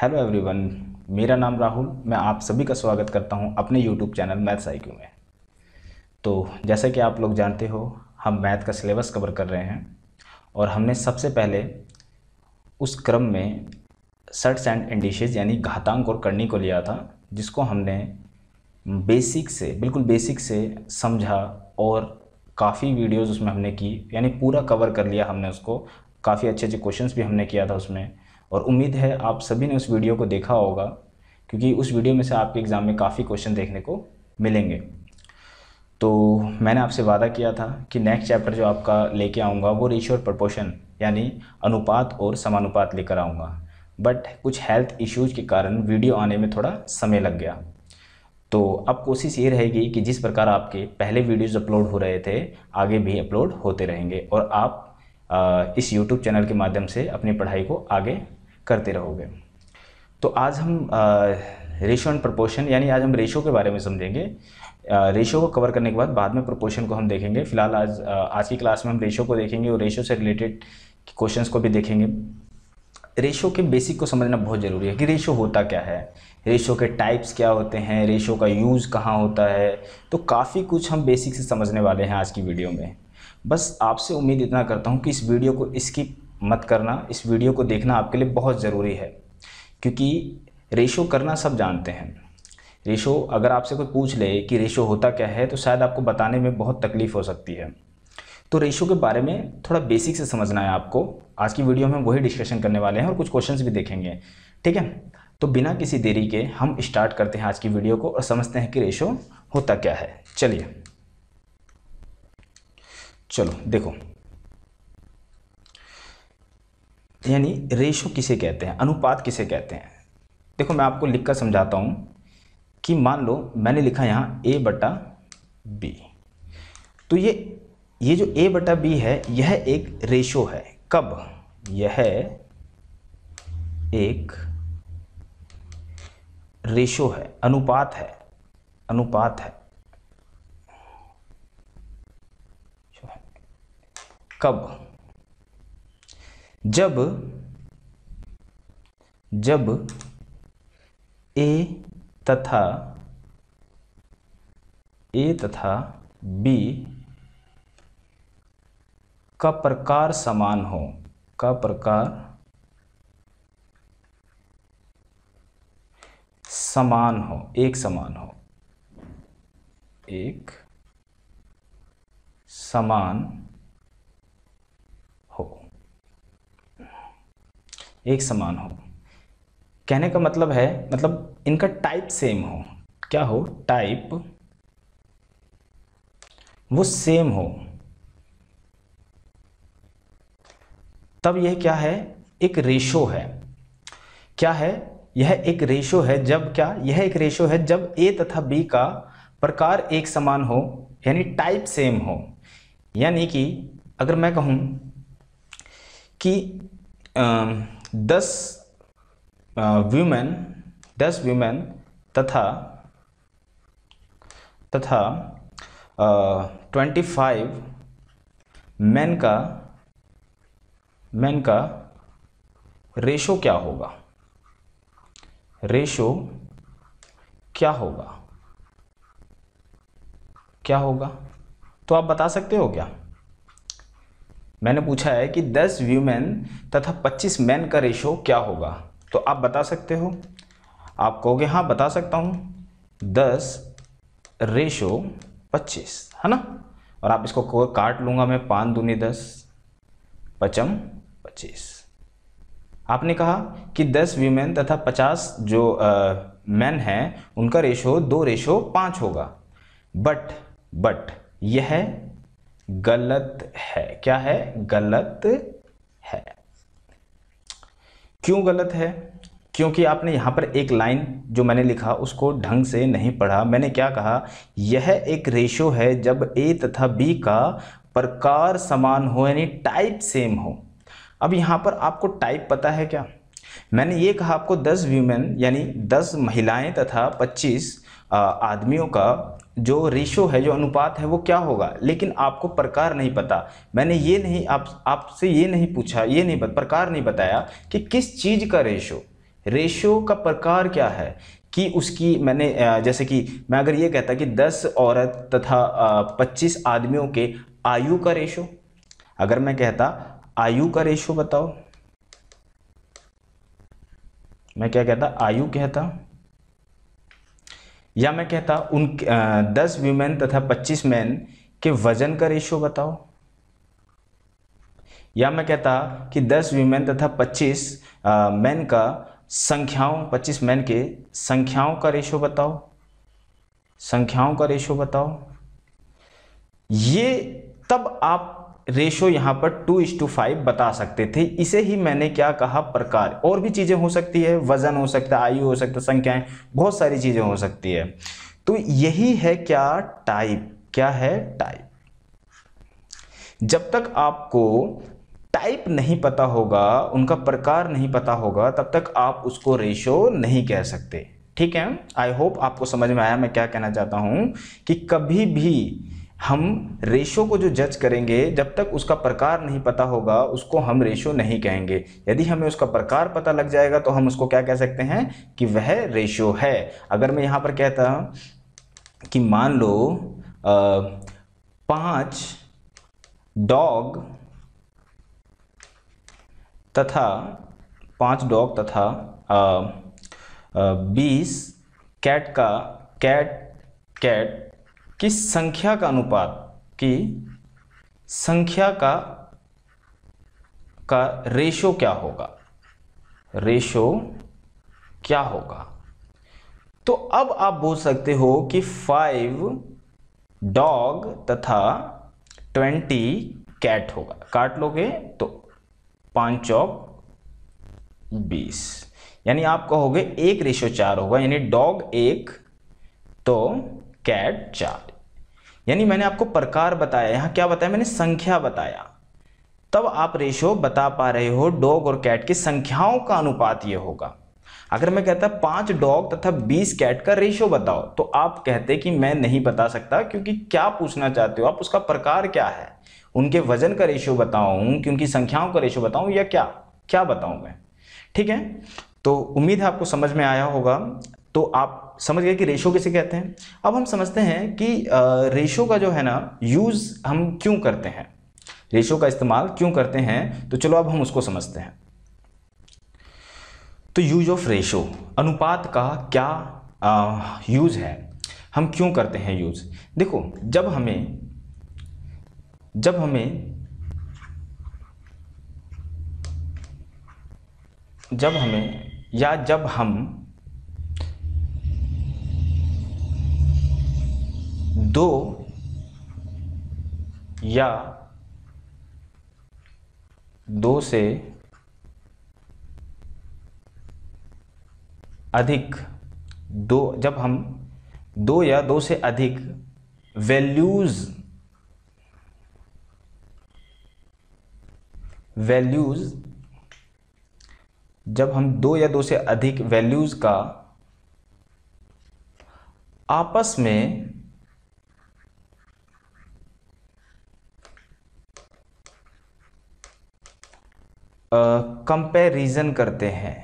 Hello everyone मेरा नाम राहुल मैं आप सभी का स्वागत करता हूं अपने यूट्यूब चैनल मैथ्स आई में तो जैसा कि आप लोग जानते हो हम मैथ का सिलेबस कवर कर रहे हैं और हमने सबसे पहले उस क्रम में सर्ट्स एंड इंडिशेज यानी घातांक और करनी को लिया था जिसको हमने बेसिक से बिल्कुल बेसिक से समझा और काफ़ी वीडियोज़ उसमें हमने की यानी पूरा कवर कर लिया हमने उसको काफ़ी अच्छे अच्छे क्वेश्चंस भी हमने किया था उसमें और उम्मीद है आप सभी ने उस वीडियो को देखा होगा क्योंकि उस वीडियो में से आपके एग्ज़ाम में काफ़ी क्वेश्चन देखने को मिलेंगे तो मैंने आपसे वादा किया था कि नेक्स्ट चैप्टर जो आपका लेके आऊँगा वो रेशियो और प्रपोशन यानी अनुपात और समानुपात लेकर आऊँगा बट कुछ हेल्थ इश्यूज के कारण वीडियो आने में थोड़ा समय लग गया तो अब कोशिश ये रहेगी कि जिस प्रकार आपके पहले वीडियोस अपलोड हो रहे थे आगे भी अपलोड होते रहेंगे और आप इस यूट्यूब चैनल के माध्यम से अपनी पढ़ाई को आगे करते रहोगे तो आज हम रेशो एंड प्रपोर्शन यानी आज हम रेशो के बारे में समझेंगे रेशो को कवर करने के बाद बाद में प्रपोर्शन को हम देखेंगे फिलहाल आज आज की क्लास में हम रेशो को देखेंगे और रेशो से रिलेटेड क्वेश्चंस को भी देखेंगे रेशो के बेसिक को समझना बहुत ज़रूरी है कि रेशो होता क्या है रेशो के टाइप्स क्या होते हैं रेशो का यूज़ कहाँ होता है तो काफ़ी कुछ हम बेसिक से समझने वाले हैं आज की वीडियो में बस आपसे उम्मीद इतना करता हूँ कि इस वीडियो को स्किप मत करना इस वीडियो को देखना आपके लिए बहुत ज़रूरी है क्योंकि रेशो करना सब जानते हैं रेशो अगर आपसे कोई पूछ ले कि रेशो होता क्या है तो शायद आपको बताने में बहुत तकलीफ़ हो सकती है तो रेशो के बारे में थोड़ा बेसिक से समझना है आपको आज की वीडियो में वही डिस्कशन करने वाले हैं और कुछ क्वेश्चंस भी देखेंगे ठीक है तो बिना किसी देरी के हम स्टार्ट करते हैं आज की वीडियो को और समझते हैं कि रेशो होता क्या है चलिए चलो देखो यानी रेशो किसे कहते हैं अनुपात किसे कहते हैं देखो मैं आपको लिख कर समझाता हूँ कि मान लो मैंने लिखा यहाँ ए बटा बी तो ये ये जो ए बटा बी है यह एक रेशो है कब यह एक रेशो है अनुपात है अनुपात है कब जब जब ए तथा ए तथा बी का प्रकार समान हो का प्रकार समान हो एक समान हो एक समान एक समान हो कहने का मतलब है मतलब इनका टाइप सेम हो क्या हो टाइप वो सेम हो तब यह क्या है एक रेशो है क्या है यह एक रेशो है जब क्या यह एक रेशो है जब ए तथा बी का प्रकार एक समान हो यानी टाइप सेम हो यानी कि अगर मैं कहूँ कि आ, दस व्यूमेन दस व्यूमेन तथा तथा ट्वेंटी फाइव मैन का मैन का रेशो क्या होगा रेशो क्या होगा क्या होगा तो आप बता सकते हो क्या मैंने पूछा है कि 10 व्यूमेन तथा 25 मैन का रेशो क्या होगा तो आप बता सकते हो आप कहोगे हाँ बता सकता हूँ 10 रेशो 25 है ना और आप इसको काट लूँगा मैं पाँच दूनी दस पचम पच्चीस आपने कहा कि 10 व्यूमेन तथा 50 जो मैन हैं उनका रेशो दो रेशो पाँच होगा बट बट यह गलत है क्या है गलत है क्यों गलत है क्योंकि आपने यहाँ पर एक लाइन जो मैंने लिखा उसको ढंग से नहीं पढ़ा मैंने क्या कहा यह एक रेशो है जब ए तथा बी का प्रकार समान हो यानी टाइप सेम हो अब यहाँ पर आपको टाइप पता है क्या मैंने ये कहा आपको 10 व्यूमेन यानी 10 महिलाएं तथा 25 आदमियों का जो रेशो है जो अनुपात है वो क्या होगा लेकिन आपको प्रकार नहीं पता मैंने ये नहीं आप आपसे ये नहीं पूछा ये नहीं प्रकार नहीं बताया कि किस चीज़ का रेशो रेशो का प्रकार क्या है कि उसकी मैंने जैसे कि मैं अगर ये कहता कि 10 औरत तथा 25 आदमियों के आयु का रेशो अगर मैं कहता आयु का रेशो बताओ मैं क्या कहता आयु कहता या मैं कहता उन दस वीमेन तथा पच्चीस मैन के वजन का रेशियो बताओ या मैं कहता कि दस वीमेन तथा पच्चीस मैन का संख्याओं पच्चीस मैन के संख्याओं का रेशियो बताओ संख्याओं का रेशियो बताओ ये तब आप रेशो यहाँ पर टू इस टू फाइव बता सकते थे इसे ही मैंने क्या कहा प्रकार और भी चीज़ें हो सकती है वजन हो सकता है आयु हो सकता है संख्याएं बहुत सारी चीज़ें हो सकती है तो यही है क्या टाइप क्या है टाइप जब तक आपको टाइप नहीं पता होगा उनका प्रकार नहीं पता होगा तब तक आप उसको रेशो नहीं कह सकते ठीक है आई होप आपको समझ में आया मैं क्या कहना चाहता हूँ कि कभी भी हम रेशो को जो जज करेंगे जब तक उसका प्रकार नहीं पता होगा उसको हम रेशो नहीं कहेंगे यदि हमें उसका प्रकार पता लग जाएगा तो हम उसको क्या कह सकते हैं कि वह रेशो है अगर मैं यहाँ पर कहता कि मान लो पाँच डॉग तथा पाँच डॉग तथा बीस कैट का कैट कैट कि संख्या का अनुपात की संख्या का का रेशो क्या होगा रेशो क्या होगा तो अब आप बोल सकते हो कि फाइव डॉग तथा ट्वेंटी कैट होगा काट लोगे तो पांच चौक बीस यानी आप कहोगे एक रेशो चार होगा यानी डॉग एक तो कैट चार यानी मैंने हम्म। आपको प्रकार बताया यहाँ क्या बताया मैंने संख्या बताया तब आप रेशो बता पा रहे हो डॉग और कैट की संख्याओं का अनुपात ये होगा अगर मैं कहता पांच डॉग तथा बीस कैट का रेशो बताओ तो आप कहते कि मैं नहीं बता सकता क्योंकि क्या पूछना चाहते हो आप उसका प्रकार क्या है उनके वजन का रेशो बताऊं कि उनकी संख्याओं का रेशो बताऊं या क्या क्या बताऊं मैं ठीक है तो उम्मीद है आपको समझ में आया होगा तो आप समझ गए कि रेशो किसे कहते हैं अब हम समझते हैं कि रेशो का जो है ना यूज़ हम क्यों करते हैं रेशो का इस्तेमाल क्यों करते हैं तो चलो अब हम उसको समझते हैं तो यूज ऑफ रेशो अनुपात का क्या यूज़ है हम क्यों करते हैं यूज़ देखो जब हमें जब हमें जब हमें या जब हम दो या दो से अधिक दो जब हम दो या दो से अधिक वैल्यूज़ वैल्यूज़ जब हम दो या दो से अधिक वैल्यूज़ का आपस में कंपेरिजन करते हैं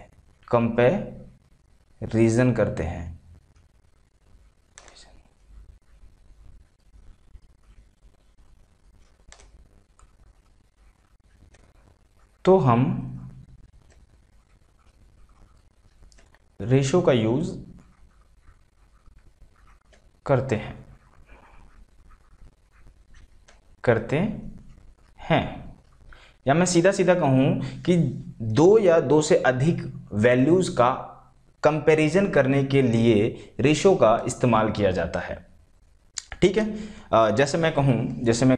रीजन करते हैं तो हम रेशो का यूज करते हैं करते हैं या मैं सीधा सीधा कहूं कि दो या दो से अधिक वैल्यूज़ का कंपैरिजन करने के लिए रेशो का इस्तेमाल किया जाता है ठीक है जैसे मैं कहूं जैसे मैं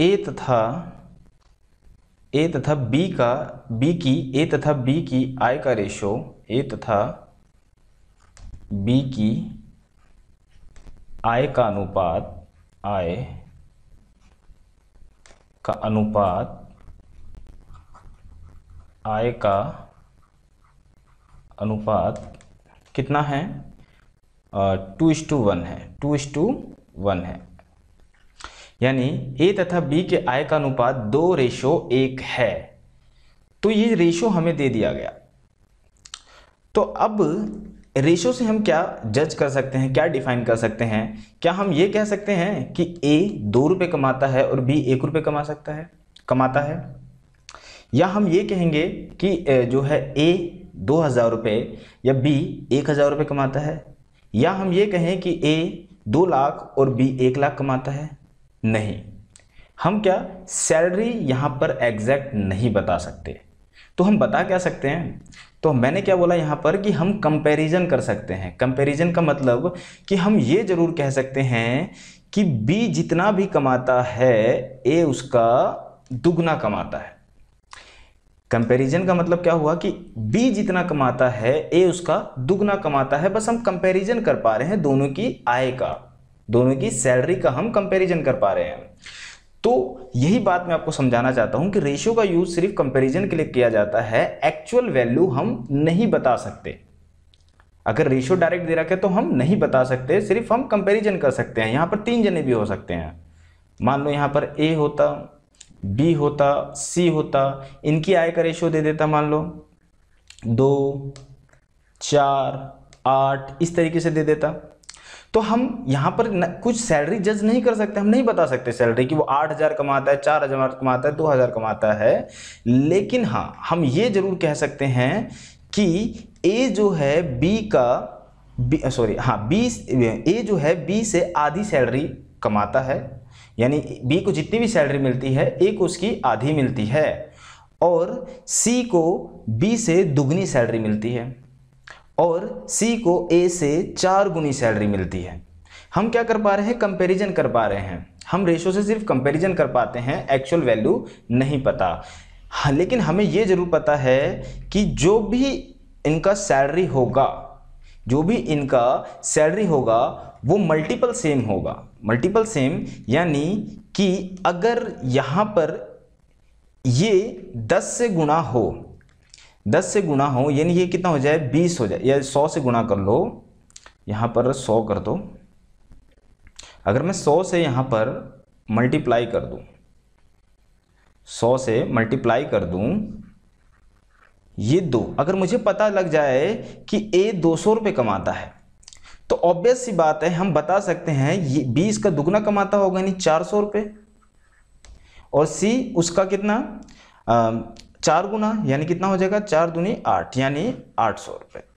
ए तथा ए तथा बी का बी की ए तथा बी की आय का रेशो ए तथा बी की आय का अनुपात आय का अनुपात आय का अनुपात कितना है टू इस टू वन है टू इस टू वन है यानी ए तथा बी के आय का अनुपात दो रेशो एक है तो ये रेशो हमें दे दिया गया तो अब रेशो से हम क्या जज कर सकते हैं क्या डिफाइन कर सकते हैं क्या हम ये कह सकते हैं कि ए दो रुपये कमाता है और बी एक रुपये कमा सकता है कमाता है या हम ये कहेंगे कि जो है ए दो हज़ार रुपये या बी एक हज़ार रुपये कमाता है या हम ये कहें कि ए दो लाख और बी एक लाख कमाता है नहीं हम क्या सैलरी यहाँ पर एग्जैक्ट नहीं बता सकते तो हम बता क्या सकते हैं तो मैंने क्या बोला यहाँ पर कि हम कंपैरिजन कर सकते हैं कंपैरिजन का मतलब कि हम ये ज़रूर कह सकते हैं कि बी जितना भी कमाता है ए उसका दुगना कमाता है कंपैरिजन का मतलब क्या हुआ कि बी जितना कमाता है ए उसका दुगना कमाता है बस हम कंपैरिजन कर पा रहे हैं दोनों की आय का दोनों की सैलरी का हम कंपैरिजन कर पा रहे हैं तो यही बात मैं आपको समझाना चाहता हूं कि रेशियो का यूज सिर्फ कंपैरिजन के लिए किया जाता है एक्चुअल वैल्यू हम नहीं बता सकते अगर रेशियो डायरेक्ट दे रखे तो हम नहीं बता सकते सिर्फ हम कंपेरिजन कर सकते हैं यहाँ पर तीन जने भी हो सकते हैं मान लो यहाँ पर ए होता बी होता सी होता इनकी आय का रेशियो दे देता मान लो दो चार आठ इस तरीके से दे देता तो हम यहाँ पर न, कुछ सैलरी जज नहीं कर सकते हम नहीं बता सकते सैलरी कि वो आठ हज़ार कमाता है चार हज़ार कमाता है दो हज़ार कमाता है लेकिन हाँ हम ये ज़रूर कह सकते हैं कि ए जो है बी का बी सॉरी हाँ बी ए जो है बी से आधी सैलरी कमाता है यानी बी को जितनी भी सैलरी मिलती है ए को उसकी आधी मिलती है और सी को बी से दुगनी सैलरी मिलती है और सी को ए से चार गुनी सैलरी मिलती है हम क्या कर पा रहे हैं कंपैरिजन कर पा रहे हैं हम रेशो से सिर्फ कंपैरिजन कर पाते हैं एक्चुअल वैल्यू नहीं पता हाँ लेकिन हमें ये ज़रूर पता है कि जो भी इनका सैलरी होगा जो भी इनका सैलरी होगा वो मल्टीपल सेम होगा मल्टीपल सेम यानी कि अगर यहाँ पर ये 10 से गुणा हो 10 से गुणा हो यानी ये कितना हो जाए 20 हो जाए या 100 से गुणा कर लो यहाँ पर 100 कर दो अगर मैं 100 से यहाँ पर मल्टीप्लाई कर दूँ 100 से मल्टीप्लाई कर दूँ ये दो अगर मुझे पता लग जाए कि ए दो सौ रुपये कमाता है तो ऑब्वियस सी बात है हम बता सकते हैं ये बी इसका दुगना कमाता होगा यानी चार सौ रुपये और सी उसका कितना आ, चार गुना यानी कितना हो जाएगा चार दुनी आठ यानी आठ सौ रुपये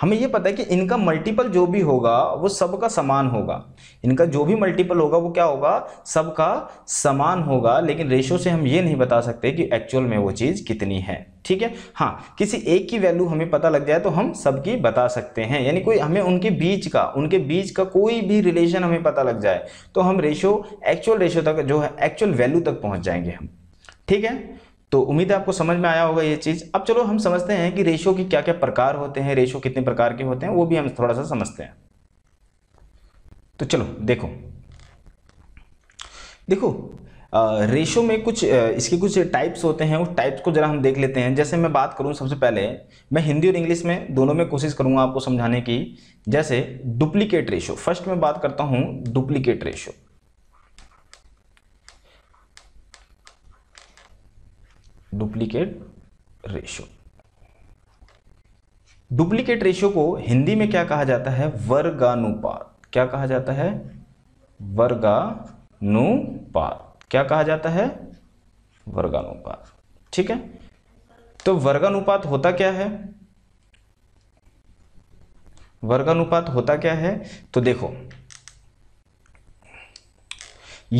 हमें ये पता है कि इनका मल्टीपल जो भी होगा वो सबका समान होगा इनका जो भी मल्टीपल होगा वो क्या होगा सबका समान होगा लेकिन रेशो से हम ये नहीं बता सकते कि एक्चुअल में वो चीज़ कितनी है ठीक है हाँ किसी एक की वैल्यू हमें पता लग जाए तो हम सबकी बता सकते हैं यानी कोई हमें उनके बीच का उनके बीच का कोई भी रिलेशन हमें पता लग जाए तो हम रेशो एक्चुअल रेशो तक जो है एक्चुअल वैल्यू तक पहुँच जाएंगे हम ठीक है तो उम्मीद है आपको समझ में आया होगा ये चीज़ अब चलो हम समझते हैं कि रेशो के क्या क्या प्रकार होते हैं रेशो कितने प्रकार के होते हैं वो भी हम थोड़ा सा समझते हैं तो चलो देखो देखो रेशो में कुछ इसके कुछ टाइप्स होते हैं उस टाइप्स को ज़रा हम देख लेते हैं जैसे मैं बात करूँ सबसे पहले मैं हिंदी और इंग्लिश में दोनों में कोशिश करूंगा आपको समझाने की जैसे डुप्लीकेट रेशो फर्स्ट मैं बात करता हूँ duplicate ratio duplicate ratio duplicate ratio को हिंदी में क्या कहा जाता है वर्गानुपात क्या कहा जाता है वर्गानुपात क्या कहा जाता है वर्गानुपात ठीक है तो वर्गानुपात होता क्या है वर्गानुपात होता क्या है तो देखो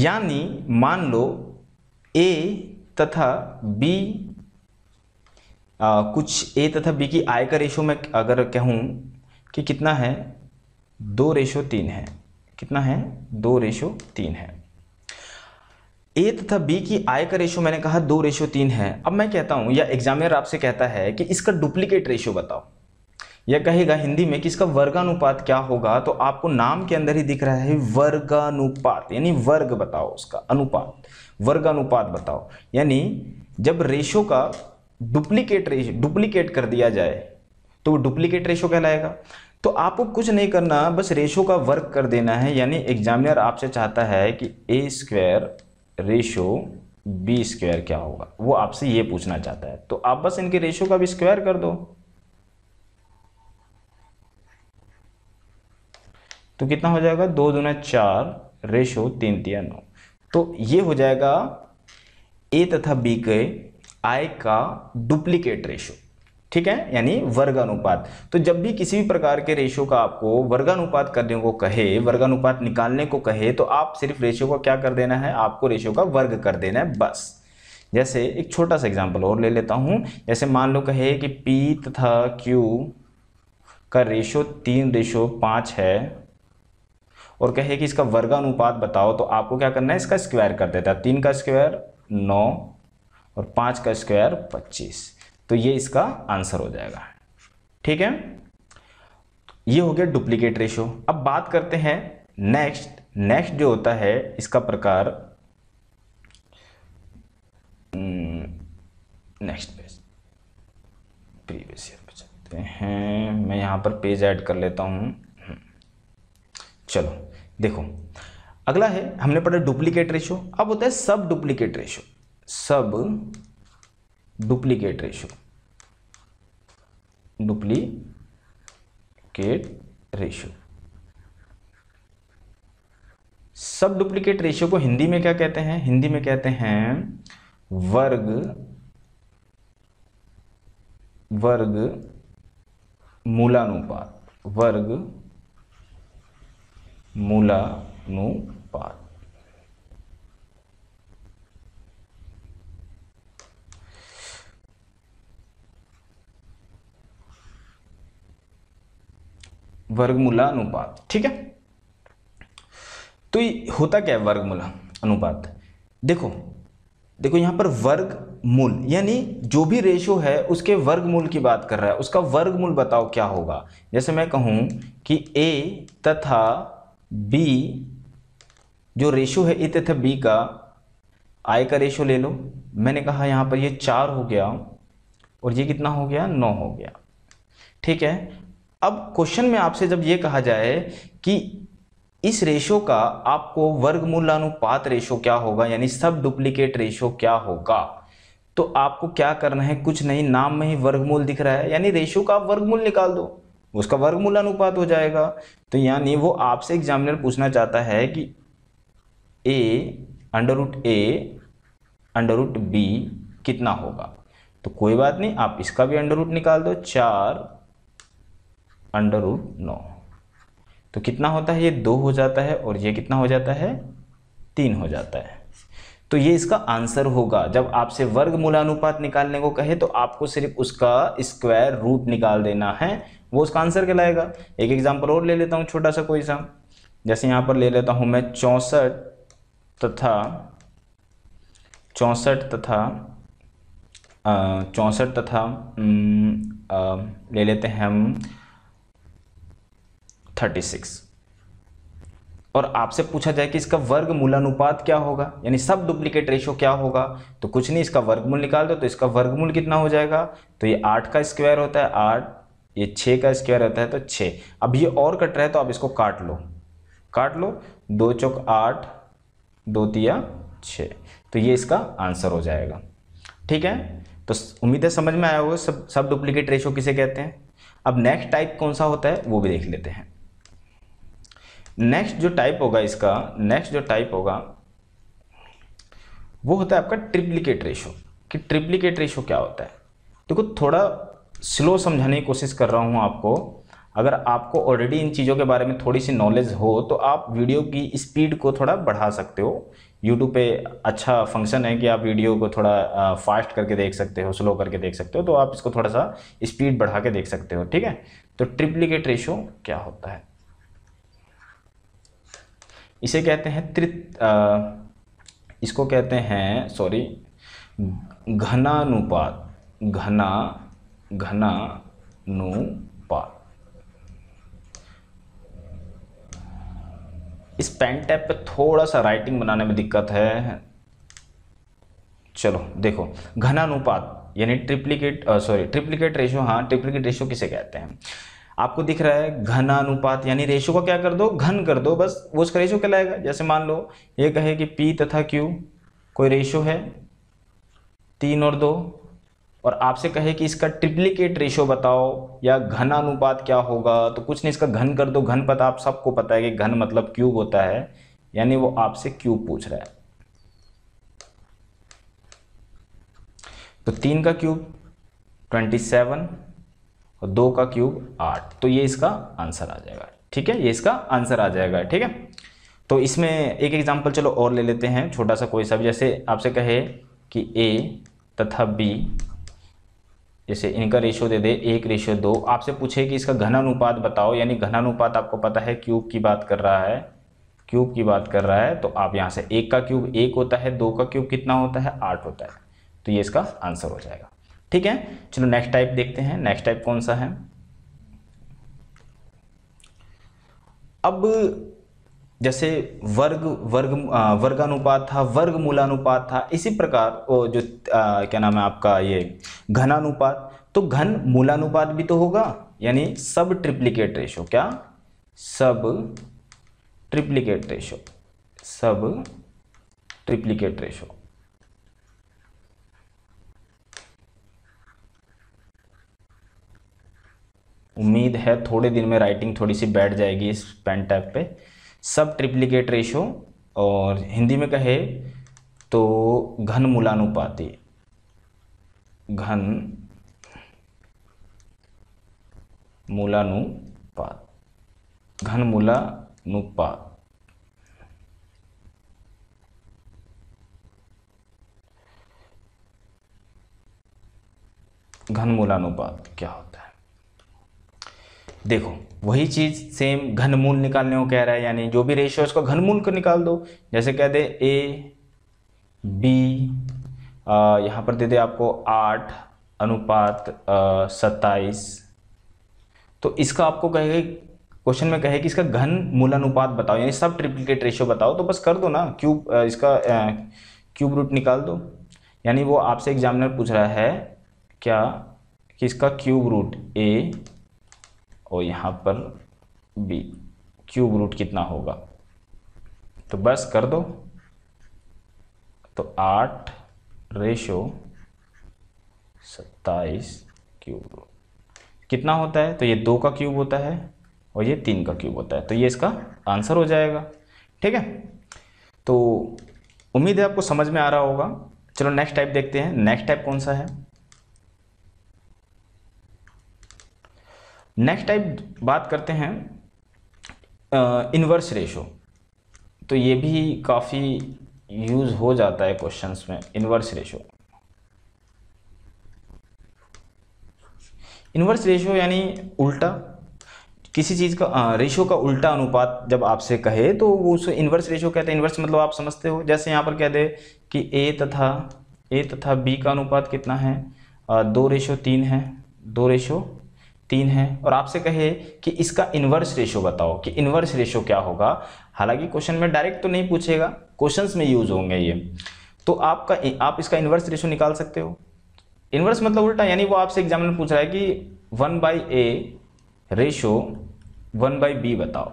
यानी मान लो ए तथा बी कुछ ए तथा बी की आय का रेशो में अगर कहूँ कि कितना है दो रेशो तीन है कितना है दो रेशो तीन है ए तथा बी की आय का रेशो मैंने कहा दो रेशो तीन है अब मैं कहता हूँ या एग्जामिनर आपसे कहता है कि इसका डुप्लीकेट रेशो बताओ यह कहेगा हिंदी में कि इसका वर्गानुपात क्या होगा तो आपको नाम के अंदर ही दिख रहा है वर्गानुपात यानी वर्ग बताओ उसका अनुपात वर्ग अनुपात बताओ यानी जब रेशो का डुप्लीकेट रेशो डुप्लीकेट कर दिया जाए तो वो डुप्लीकेट रेशो कहलाएगा तो आपको कुछ नहीं करना बस रेशो का वर्क कर देना है यानी एग्जामिनर आपसे चाहता है कि A square ratio B square क्या होगा वो आपसे ये पूछना चाहता है तो आप बस इनके रेशो का भी स्क्वायर कर दो तो कितना हो जाएगा दो दूना चार रेशो तीन तीन नौ तो ये हो जाएगा ए तथा बी के आय का डुप्लीकेट रेशो ठीक है यानी वर्गानुपात तो जब भी किसी भी प्रकार के रेशो का आपको वर्गानुपात करने को कहे वर्गानुपात निकालने को कहे तो आप सिर्फ रेशो का क्या कर देना है आपको रेशो का वर्ग कर देना है बस जैसे एक छोटा सा एग्जाम्पल और ले लेता हूँ जैसे मान लो कहे कि पी तथा क्यू का रेशो तीन रेशो पाँच है और कहे कि इसका वर्गानुपात बताओ तो आपको क्या करना है इसका स्क्वायर कर देता है तीन का स्क्वायर नौ और पाँच का स्क्वायर पच्चीस तो ये इसका आंसर हो जाएगा ठीक है ये हो गया डुप्लीकेट रेशो अब बात करते हैं नेक्स्ट नेक्स्ट जो होता है इसका प्रकार हम्म, नेक्स्ट पेज प्रीवियस ईयर पे चलते हैं मैं यहाँ पर पेज ऐड कर लेता हूँ चलो देखो अगला है हमने पढ़ा डुप्लीकेट रेशो अब होता है सब डुप्लीकेट रेशो सब डुप्लीकेट रेशो डुप्लीकेट रेशो सब डुप्लीकेट रेशियो को हिंदी में क्या कहते हैं हिंदी में कहते हैं वर्ग वर्ग मूलानुपात वर्ग मूलानुपात वर्गमूला अनुपात ठीक है तो ये होता क्या है वर्गमूला अनुपात देखो देखो यहां पर वर्ग मूल यानी जो भी रेशो है उसके वर्गमूल की बात कर रहा है उसका वर्गमूल बताओ क्या होगा जैसे मैं कहूं कि ए तथा बी जो रेशो है ए तथा बी का आय का रेशो ले लो मैंने कहा यहाँ पर ये चार हो गया और ये कितना हो गया नौ हो गया ठीक है अब क्वेश्चन में आपसे जब ये कहा जाए कि इस रेशो का आपको अनुपात रेशो क्या होगा यानी सब डुप्लीकेट रेशो क्या होगा तो आपको क्या करना है कुछ नहीं नाम में ही वर्गमूल दिख रहा है यानी रेशो का आप वर्गमूल निकाल दो उसका वर्गमूल अनुपात हो जाएगा तो यानी वो आपसे एग्जामिनर पूछना चाहता है कि A under root A under root B कितना होगा तो कोई बात नहीं आप इसका भी अंडर रूट निकाल दो चार अंडर रूट नौ तो कितना होता है ये दो हो जाता है और ये कितना हो जाता है तीन हो जाता है तो ये इसका आंसर होगा जब आपसे वर्ग मूलानुपात निकालने को कहे तो आपको सिर्फ उसका स्क्वायर रूट निकाल देना है वो उसका आंसर कहलाएगा एक एग्जाम्पल और ले लेता हूँ छोटा सा कोई सा जैसे यहाँ पर ले लेता हूँ मैं चौंसठ तथा चौंसठ तथा चौंसठ तथा ले लेते हैं हम थर्टी सिक्स और आपसे पूछा जाए कि इसका वर्ग मूलानुपात क्या होगा यानी सब डुप्लीकेट रेशो क्या होगा तो कुछ नहीं इसका वर्गमूल निकाल दो तो इसका वर्गमूल कितना हो जाएगा तो ये आठ का स्क्वायर होता है आठ ये छः का स्क्वायर रहता है तो छः अब ये और कट रहा है तो आप इसको काट लो काट लो दो चौक आठ दो तिया छः तो ये इसका आंसर हो जाएगा ठीक है तो उम्मीद है समझ में आया होगा सब सब डुप्लीकेट रेशो किसे कहते हैं अब नेक्स्ट टाइप कौन सा होता है वो भी देख लेते हैं नेक्स्ट जो टाइप होगा इसका नेक्स्ट जो टाइप होगा वो होता है आपका ट्रिप्लीकेट रेशो कि ट्रिप्लीकेट रेशो क्या होता है देखो थोड़ा स्लो समझाने की कोशिश कर रहा हूँ आपको अगर आपको ऑलरेडी इन चीज़ों के बारे में थोड़ी सी नॉलेज हो तो आप वीडियो की स्पीड को थोड़ा बढ़ा सकते हो यूट्यूब पे अच्छा फंक्शन है कि आप वीडियो को थोड़ा फास्ट करके देख सकते हो स्लो करके देख सकते हो तो आप इसको थोड़ा सा स्पीड बढ़ा के देख सकते हो ठीक है तो ट्रिप्लीकेट रेशो क्या होता है इसे कहते हैं त्रित आ, इसको कहते हैं सॉरी घनानुपात घना घना घनानुपात इस पेन टैप पे थोड़ा सा राइटिंग बनाने में दिक्कत है चलो देखो घनानुपात यानी ट्रिप्लीकेट सॉरी ट्रिप्लीकेट रेशियो हाँ ट्रिप्लीकेट रेशियो किसे कहते हैं आपको दिख रहा है घनानुपात यानी रेशियो का क्या कर दो घन कर दो बस वो उसका रेशियो कहलाएगा जैसे मान लो ये कहे कि पी तथा क्यू कोई रेशियो है तीन और दो और आपसे कहे कि इसका ट्रिप्लिकेट रेशो बताओ या घन अनुपात क्या होगा तो कुछ नहीं इसका घन कर दो घन पता आप सबको पता है कि घन मतलब क्यूब होता है यानी वो आपसे क्यूब पूछ रहा है तो तीन का क्यूब ट्वेंटी सेवन और दो का क्यूब आठ तो ये इसका आंसर आ जाएगा ठीक है ये इसका आंसर आ जाएगा ठीक है तो इसमें एक एग्जाम्पल चलो और ले लेते हैं छोटा सा कोई सा जैसे आपसे कहे कि ए तथा बी जैसे इनका रेशियो दे दे एक रेशियो दो आपसे पूछे कि इसका घनानुपात बताओ यानी घनानुपात आपको पता है क्यूब की बात कर रहा है क्यूब की बात कर रहा है तो आप यहाँ से एक का क्यूब एक होता है दो का क्यूब कितना होता है आठ होता है तो ये इसका आंसर हो जाएगा ठीक है चलो नेक्स्ट टाइप देखते हैं नेक्स्ट टाइप कौन सा है अब जैसे वर्ग वर्ग वर्गानुपात था वर्ग मूलानुपात था इसी प्रकार वो जो आ, क्या नाम है आपका ये घनानुपात तो घन मूलानुपात भी तो होगा यानी सब ट्रिप्लीकेट रेशो क्या सब ट्रिप्लीकेट रेशो सब ट्रिप्लीकेट रेशो उम्मीद है थोड़े दिन में राइटिंग थोड़ी सी बैठ जाएगी इस पेन टैप पे सब ट्रिप्लीकेट रेशो और हिंदी में कहे तो घन मूलानुपाती घन मूलानुपात घन मूलानुपात घन मूलानुपात क्या होता है देखो वही चीज़ सेम घनमूल निकालने को कह रहा है यानी जो भी रेशियो उसको घनमूल को निकाल दो जैसे कह दे ए बी यहाँ पर दे दे आपको आठ अनुपात सत्ताईस तो इसका आपको कहेगा क्वेश्चन में कहे कि इसका घन मूल अनुपात बताओ यानी सब ट्रिप्लिकेट रेशियो बताओ तो बस कर दो ना क्यूब इसका क्यूब रूट निकाल दो यानी वो आपसे एग्जामिनर पूछ रहा है क्या कि इसका क्यूब रूट ए और यहाँ पर बी क्यूब रूट कितना होगा तो बस कर दो तो आठ रेशो सत्ताईस क्यूब रूट कितना होता है तो ये दो का क्यूब होता है और ये तीन का क्यूब होता है तो ये इसका आंसर हो जाएगा ठीक है तो उम्मीद है आपको समझ में आ रहा होगा चलो नेक्स्ट टाइप देखते हैं नेक्स्ट टाइप कौन सा है नेक्स्ट टाइप बात करते हैं इन्वर्स रेशो तो ये भी काफ़ी यूज़ हो जाता है क्वेश्चंस में इन्वर्स रेशो इन्वर्स रेशो यानी उल्टा किसी चीज़ का रेशो का उल्टा अनुपात जब आपसे कहे तो वो उसे इन्वर्स रेशो कहते हैं इन्वर्स मतलब आप समझते हो जैसे यहाँ पर कह दे कि ए तथा ए तथा बी का अनुपात कितना है दो रेशो तीन है दो रेशो तीन है और आपसे कहे कि इसका इन्वर्स रेशो बताओ कि इन्वर्स रेशो क्या होगा हालांकि क्वेश्चन में डायरेक्ट तो नहीं पूछेगा क्वेश्चंस में यूज होंगे ये तो आपका आप इसका इन्वर्स रेशो निकाल सकते हो इन्वर्स मतलब उल्टा यानी वो आपसे एग्जाम्पल पूछ रहा है कि one by A ratio one by B बताओ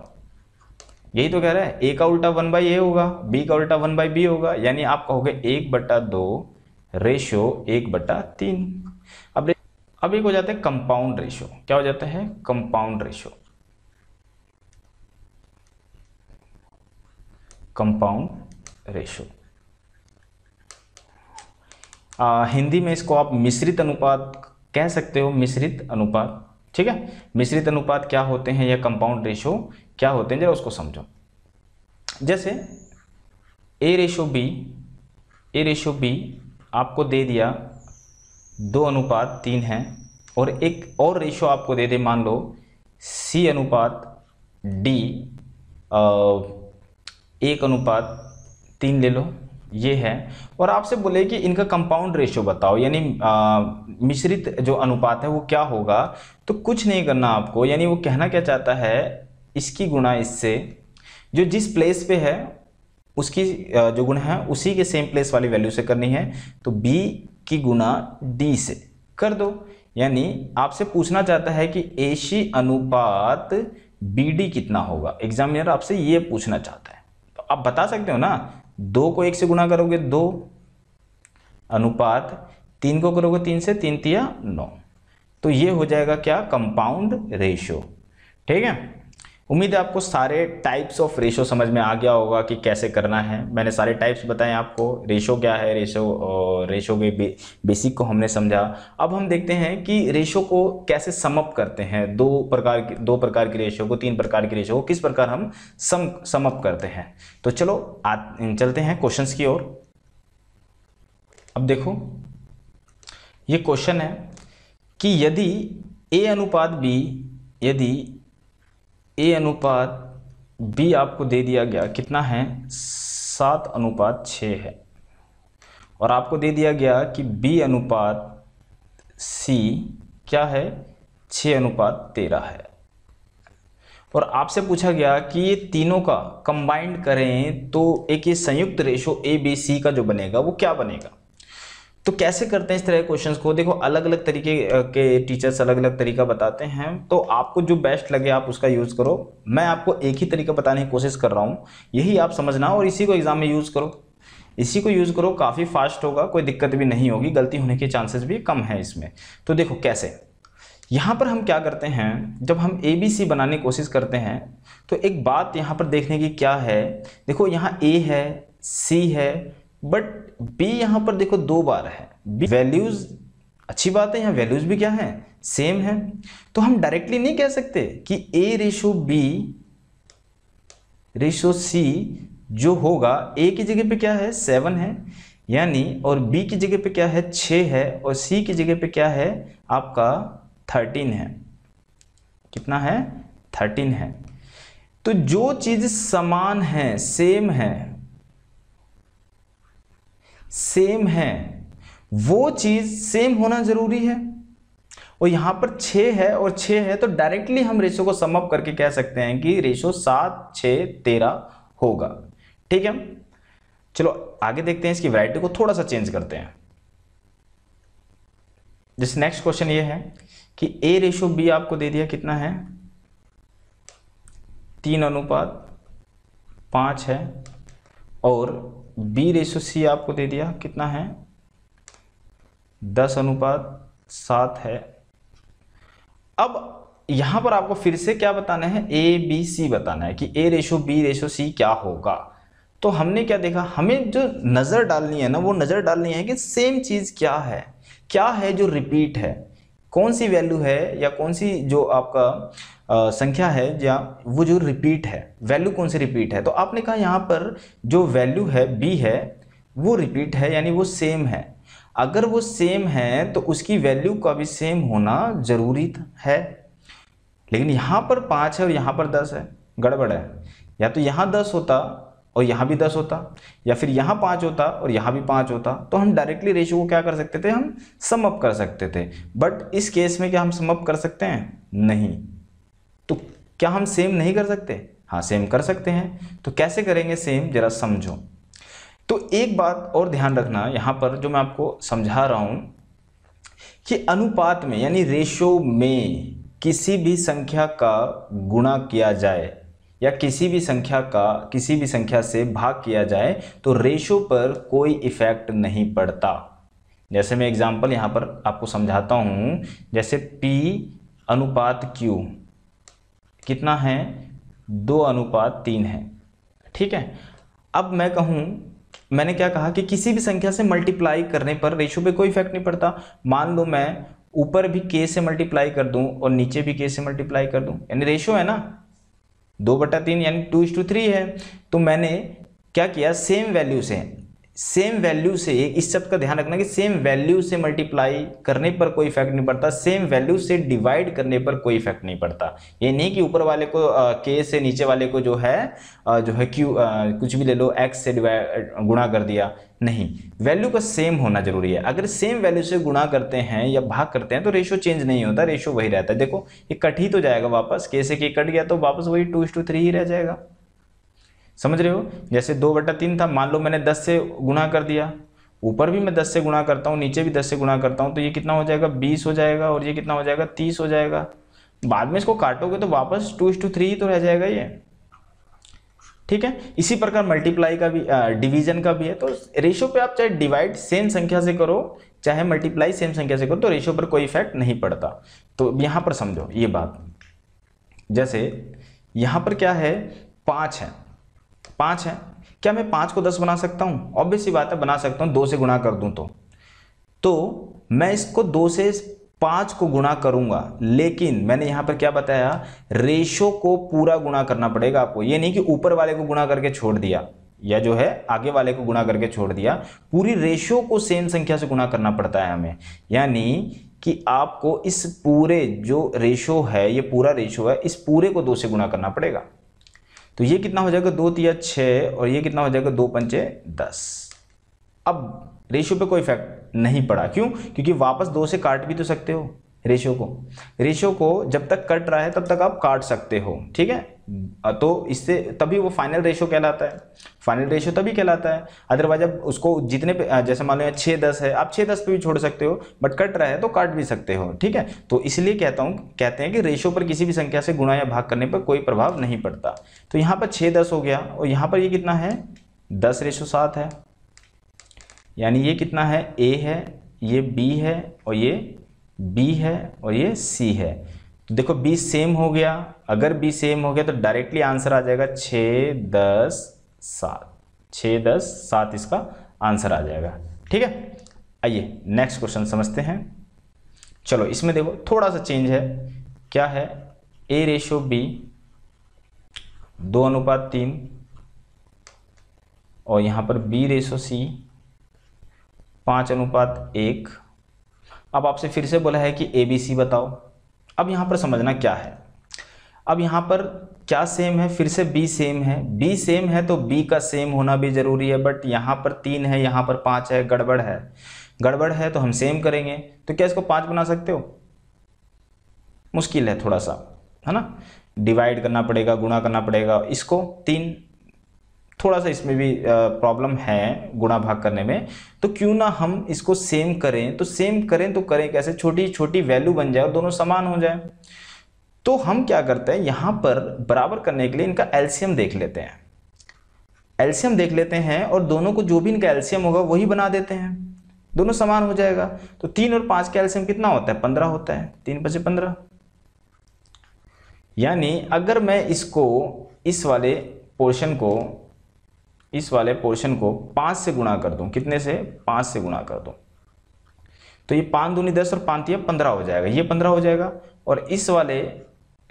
यही तो कह रहा है ए का उल्टा वन बाई ए होगा बी का उल्टा वन बाई बी होगा यानी आप कहोगे एक बटा दो रेशो एक बटा तीन अब रे... अब एक हो जाता है कंपाउंड रेशो क्या हो जाता है कंपाउंड रेशो कंपाउंड रेशो आ, हिंदी में इसको आप मिश्रित अनुपात कह सकते हो मिश्रित अनुपात ठीक है मिश्रित अनुपात क्या होते हैं या कंपाउंड रेशो क्या होते हैं जरा उसको समझो जैसे A ratio B A ratio B आपको दे दिया दो अनुपात तीन है और एक और रेशो आपको दे दे मान लो सी अनुपात डी एक अनुपात तीन ले लो ये है और आपसे बोले कि इनका कंपाउंड रेशियो बताओ यानी मिश्रित जो अनुपात है वो क्या होगा तो कुछ नहीं करना आपको यानी वो कहना क्या चाहता है इसकी गुणा इससे जो जिस प्लेस पे है उसकी जो गुण है उसी के सेम प्लेस वाली वैल्यू से करनी है तो बी की गुना डी से कर दो यानी आपसे पूछना चाहता है कि सी अनुपात बी कितना होगा एग्जामिनर आपसे ये पूछना चाहता है तो आप बता सकते हो ना दो को एक से गुना करोगे दो अनुपात तीन को करोगे तीन से तीन तिया नौ तो ये हो जाएगा क्या कंपाउंड रेशियो ठीक है उम्मीद है आपको सारे टाइप्स ऑफ रेशो समझ में आ गया होगा कि कैसे करना है मैंने सारे टाइप्स बताए आपको रेशो क्या है रेशो रेशो के बे, बेसिक को हमने समझा अब हम देखते हैं कि रेशो को कैसे समअप करते हैं दो प्रकार की दो प्रकार की रेशो को तीन प्रकार की रेशो को किस प्रकार हम सम समअप करते हैं तो चलो आ, चलते हैं क्वेश्चन की ओर अब देखो ये क्वेश्चन है कि यदि ए अनुपात बी यदि ए अनुपात बी आपको दे दिया गया कितना है सात अनुपात छ है और आपको दे दिया गया कि बी अनुपात सी क्या है छ अनुपात तेरह है और आपसे पूछा गया कि ये तीनों का कंबाइंड करें तो एक ये संयुक्त रेशो ए बी सी का जो बनेगा वो क्या बनेगा तो कैसे करते हैं इस तरह के क्वेश्चंस को देखो अलग अलग तरीके के टीचर्स अलग अलग तरीका बताते हैं तो आपको जो बेस्ट लगे आप उसका यूज़ करो मैं आपको एक ही तरीका बताने की कोशिश कर रहा हूँ यही आप समझना और इसी को एग्ज़ाम में यूज़ करो इसी को यूज़ करो काफ़ी फास्ट होगा कोई दिक्कत भी नहीं होगी गलती होने के चांसेस भी कम है इसमें तो देखो कैसे यहाँ पर हम क्या करते हैं जब हम ए बी सी बनाने की कोशिश करते हैं तो एक बात यहाँ पर देखने की क्या है देखो यहाँ ए है सी है बट बी यहां पर देखो दो बार है बी वैल्यूज अच्छी बात है यहां वैल्यूज भी क्या है सेम है तो हम डायरेक्टली नहीं कह सकते कि A ratio B ratio C जो होगा ए की जगह पे क्या है सेवन है यानी और बी की जगह पे क्या है छ है और सी की जगह पे क्या है आपका थर्टीन है कितना है थर्टीन है तो जो चीज़ समान है सेम है सेम है वो चीज़ सेम होना ज़रूरी है और यहाँ पर छः है और छः है तो डायरेक्टली हम रेशो को समअप करके कह सकते हैं कि रेशो सात छः तेरह होगा ठीक है चलो आगे देखते हैं इसकी वैरायटी को थोड़ा सा चेंज करते हैं जैसे नेक्स्ट क्वेश्चन ये है कि ए रेशो बी आपको दे दिया कितना है तीन अनुपात पाँच है और बी रेशो सी आपको दे दिया कितना है दस अनुपात सात है अब यहां पर आपको फिर से क्या बताना है ए बी सी बताना है कि A ratio B ratio C क्या होगा तो हमने क्या देखा हमें जो नज़र डालनी है ना वो नज़र डालनी है कि सेम चीज़ क्या है क्या है जो रिपीट है कौन सी वैल्यू है या कौन सी जो आपका आ, संख्या है या वो जो रिपीट है वैल्यू कौन सी रिपीट है तो आपने कहा यहाँ पर जो वैल्यू है बी है वो रिपीट है यानी वो सेम है अगर वो सेम है तो उसकी वैल्यू का भी सेम होना ज़रूरी है लेकिन यहाँ पर पाँच है और यहाँ पर दस है गड़बड़ है या तो यहाँ दस होता और यहाँ भी दस होता या फिर यहाँ पाँच होता और यहाँ भी पाँच होता तो हम डायरेक्टली रेशियो को क्या कर सकते थे हम सम अप कर सकते थे बट इस केस में क्या हम सम अप कर सकते हैं नहीं तो क्या हम सेम नहीं कर सकते हाँ सेम कर सकते हैं तो कैसे करेंगे सेम ज़रा समझो तो एक बात और ध्यान रखना यहाँ पर जो मैं आपको समझा रहा हूँ कि अनुपात में यानी रेशो में किसी भी संख्या का गुणा किया जाए या किसी भी संख्या का किसी भी संख्या से भाग किया जाए तो रेशो पर कोई इफ़ेक्ट नहीं पड़ता जैसे मैं एग्जांपल यहाँ पर आपको समझाता हूँ जैसे P अनुपात Q कितना है दो अनुपात तीन है ठीक है अब मैं कहूँ मैंने क्या कहा कि किसी भी संख्या से मल्टीप्लाई करने पर रेशो पे कोई इफेक्ट नहीं पड़ता मान लो मैं ऊपर भी के से मल्टीप्लाई कर दूं और नीचे भी के से मल्टीप्लाई कर दूं यानी रेशो है ना दो बटा तीन यानी टू इंस टू थ्री है तो मैंने क्या किया सेम वैल्यू से सेम वैल्यू से इस शब्द का ध्यान रखना कि सेम वैल्यू से मल्टीप्लाई करने पर कोई इफेक्ट नहीं पड़ता सेम वैल्यू से डिवाइड करने पर कोई इफेक्ट नहीं पड़ता ये नहीं कि ऊपर वाले को के से नीचे वाले को जो है जो है क्यू कुछ भी ले लो एक्स से डिवाइड गुणा कर दिया नहीं वैल्यू का सेम होना जरूरी है अगर सेम वैल्यू से गुणा करते हैं या भाग करते हैं तो रेशो चेंज नहीं होता रेशो वही रहता है देखो ये कट ही तो जाएगा वापस के से के कट गया तो वापस वही टू इस टू थ्री ही रह जाएगा समझ रहे हो जैसे दो बटा तीन था मान लो मैंने दस से गुणा कर दिया ऊपर भी मैं दस से गुणा करता हूँ नीचे भी दस से गुणा करता हूँ तो ये कितना हो जाएगा बीस हो जाएगा और ये कितना हो जाएगा तीस हो जाएगा बाद में इसको काटोगे तो वापस टू इस टू थ्री तो रह जाएगा ये ठीक है इसी प्रकार मल्टीप्लाई का भी डिवीजन का भी है तो रेशो पे आप चाहे डिवाइड सेम संख्या से करो चाहे मल्टीप्लाई सेम संख्या से करो तो रेशो पर कोई इफेक्ट नहीं पड़ता तो यहां पर समझो ये बात जैसे यहां पर क्या है पांच है पाँच है क्या मैं पाँच को दस बना सकता हूँ ऑब्वियस ही बात है बना सकता हूँ दो से गुणा कर दूँ तो तो मैं इसको दो से पाँच को गुणा करूंगा लेकिन मैंने यहाँ पर क्या बताया रेशो को पूरा गुणा करना पड़ेगा आपको ये नहीं कि ऊपर वाले को गुणा करके छोड़ दिया या जो है आगे वाले को गुणा करके छोड़ दिया पूरी रेशो को सेम संख्या से गुणा करना पड़ता है हमें यानी कि आपको इस पूरे जो रेशो है ये पूरा रेशो है इस पूरे को दो से गुणा करना पड़ेगा तो ये कितना हो जाएगा दो तिया छः और ये कितना हो जाएगा दो पंचे दस अब रेशियो पे कोई इफेक्ट नहीं पड़ा क्यों क्योंकि वापस दो से काट भी तो सकते हो रेशियो को रेशियो को जब तक कट रहा है तब तक आप काट सकते हो ठीक है तो इससे तभी वो फाइनल रेशो कहलाता है फाइनल रेशो तभी कहलाता है अदरवाइज अब उसको जितने पे जैसे मान लो छः दस है आप छः दस पे भी छोड़ सकते हो बट कट रहा है तो काट भी सकते हो ठीक है तो इसलिए कहता हूँ कहते हैं कि रेशो पर किसी भी संख्या से गुणा या भाग करने पर कोई प्रभाव नहीं पड़ता तो यहाँ पर छः दस हो गया और यहाँ पर ये यह कितना है दस रेशो सात है यानी ये कितना है ए है ये बी है और ये बी है और ये सी है देखो बी सेम हो गया अगर बी सेम हो गया तो डायरेक्टली आंसर आ जाएगा छ दस सात छ दस सात इसका आंसर आ जाएगा ठीक है आइए नेक्स्ट क्वेश्चन समझते हैं चलो इसमें देखो थोड़ा सा चेंज है क्या है ए रेशो बी दो अनुपात तीन और यहां पर बी रेशो सी पांच अनुपात एक अब आपसे फिर से बोला है कि ए बी सी बताओ अब यहाँ पर समझना क्या है अब यहाँ पर क्या सेम है फिर से बी सेम है बी सेम है तो बी का सेम होना भी ज़रूरी है बट यहाँ पर तीन है यहाँ पर पाँच है गड़बड़ है गड़बड़ है तो हम सेम करेंगे तो क्या इसको पाँच बना सकते हो मुश्किल है थोड़ा सा है ना डिवाइड करना पड़ेगा गुणा करना पड़ेगा इसको तीन थोड़ा सा इसमें भी प्रॉब्लम है गुणा भाग करने में तो क्यों ना हम इसको सेम करें तो सेम करें तो करें कैसे छोटी छोटी वैल्यू बन जाए और दोनों समान हो जाए तो हम क्या करते हैं यहाँ पर बराबर करने के लिए इनका एल्सियम देख लेते हैं एल्सियम देख लेते हैं और दोनों को जो भी इनका एल्सियम होगा वही बना देते हैं दोनों समान हो जाएगा तो तीन और पाँच का एल्सियम कितना होता है पंद्रह होता है तीन पचे पंद्रह यानी अगर मैं इसको इस वाले पोर्शन को इस वाले पोर्शन को पाँच से गुणा कर दूँ कितने से पाँच से गुणा कर दूँ तो ये पाँच दूनी दस और पाँच तीन पंद्रह हो जाएगा ये पंद्रह हो जाएगा और इस वाले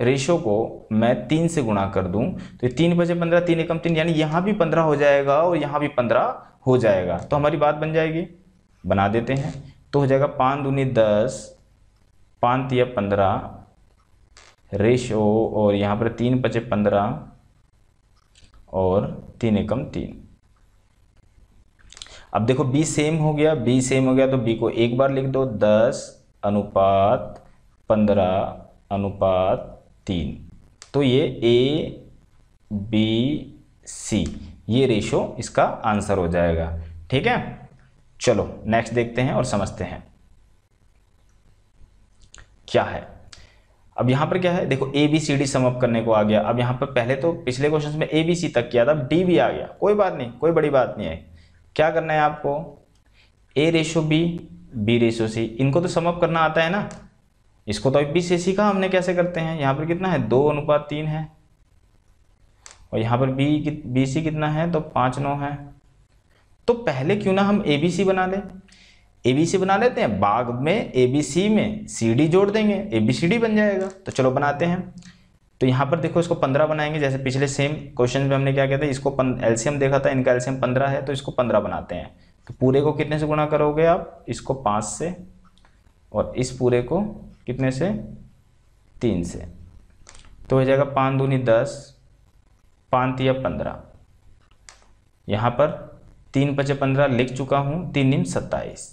रेशो को मैं तीन से गुणा कर दूं तो तीन बजे पंद्रह तीन एकम तीन यानी यहाँ भी पंद्रह हो जाएगा और यहाँ भी पंद्रह हो जाएगा तो हमारी बात बन जाएगी बना देते हैं तो हो जाएगा पाँच दूनी दस पाँच या पंद्रह रेशो और यहाँ पर तीन बजे पंद्रह और तीन एकम तीन अब देखो बी सेम हो गया बी सेम हो गया तो बी को एक बार लिख दो दस अनुपात पंद्रह अनुपात तीन तो ये ए बी सी ये रेशो इसका आंसर हो जाएगा ठीक है चलो नेक्स्ट देखते हैं और समझते हैं क्या है अब यहाँ पर क्या है देखो A B C D sum up करने को आ गया अब यहाँ पर पहले तो पिछले क्वेश्चन में ए बी सी तक किया था अब डी भी आ गया कोई बात नहीं कोई बड़ी बात नहीं है क्या करना है आपको A ratio B B ratio C इनको तो समअप करना आता है ना इसको तो बी से सीखा हमने कैसे करते हैं यहाँ पर कितना है दो अनुपात तीन है और यहाँ पर बी बी सी कितना है तो पाँच नौ है तो पहले क्यों ना हम ए बी सी बना लें ए बी सी बना लेते हैं बाग में ए बी सी में सी डी जोड़ देंगे ए बी सी डी बन जाएगा तो चलो बनाते हैं तो यहाँ पर देखो इसको पंद्रह बनाएंगे जैसे पिछले सेम क्वेश्चन में हमने क्या किया था इसको एलसीएम देखा था इनका एलसीएम पंद्रह है तो इसको पंद्रह बनाते हैं तो पूरे को कितने से गुणा करोगे आप इसको पाँच से और इस पूरे को कितने से तीन से तो हो जाएगा पाँच दूनी दस पाँच या पंद्रह यहाँ पर तीन पचे पंद्रह लिख चुका हूँ तीन निम सत्ताईस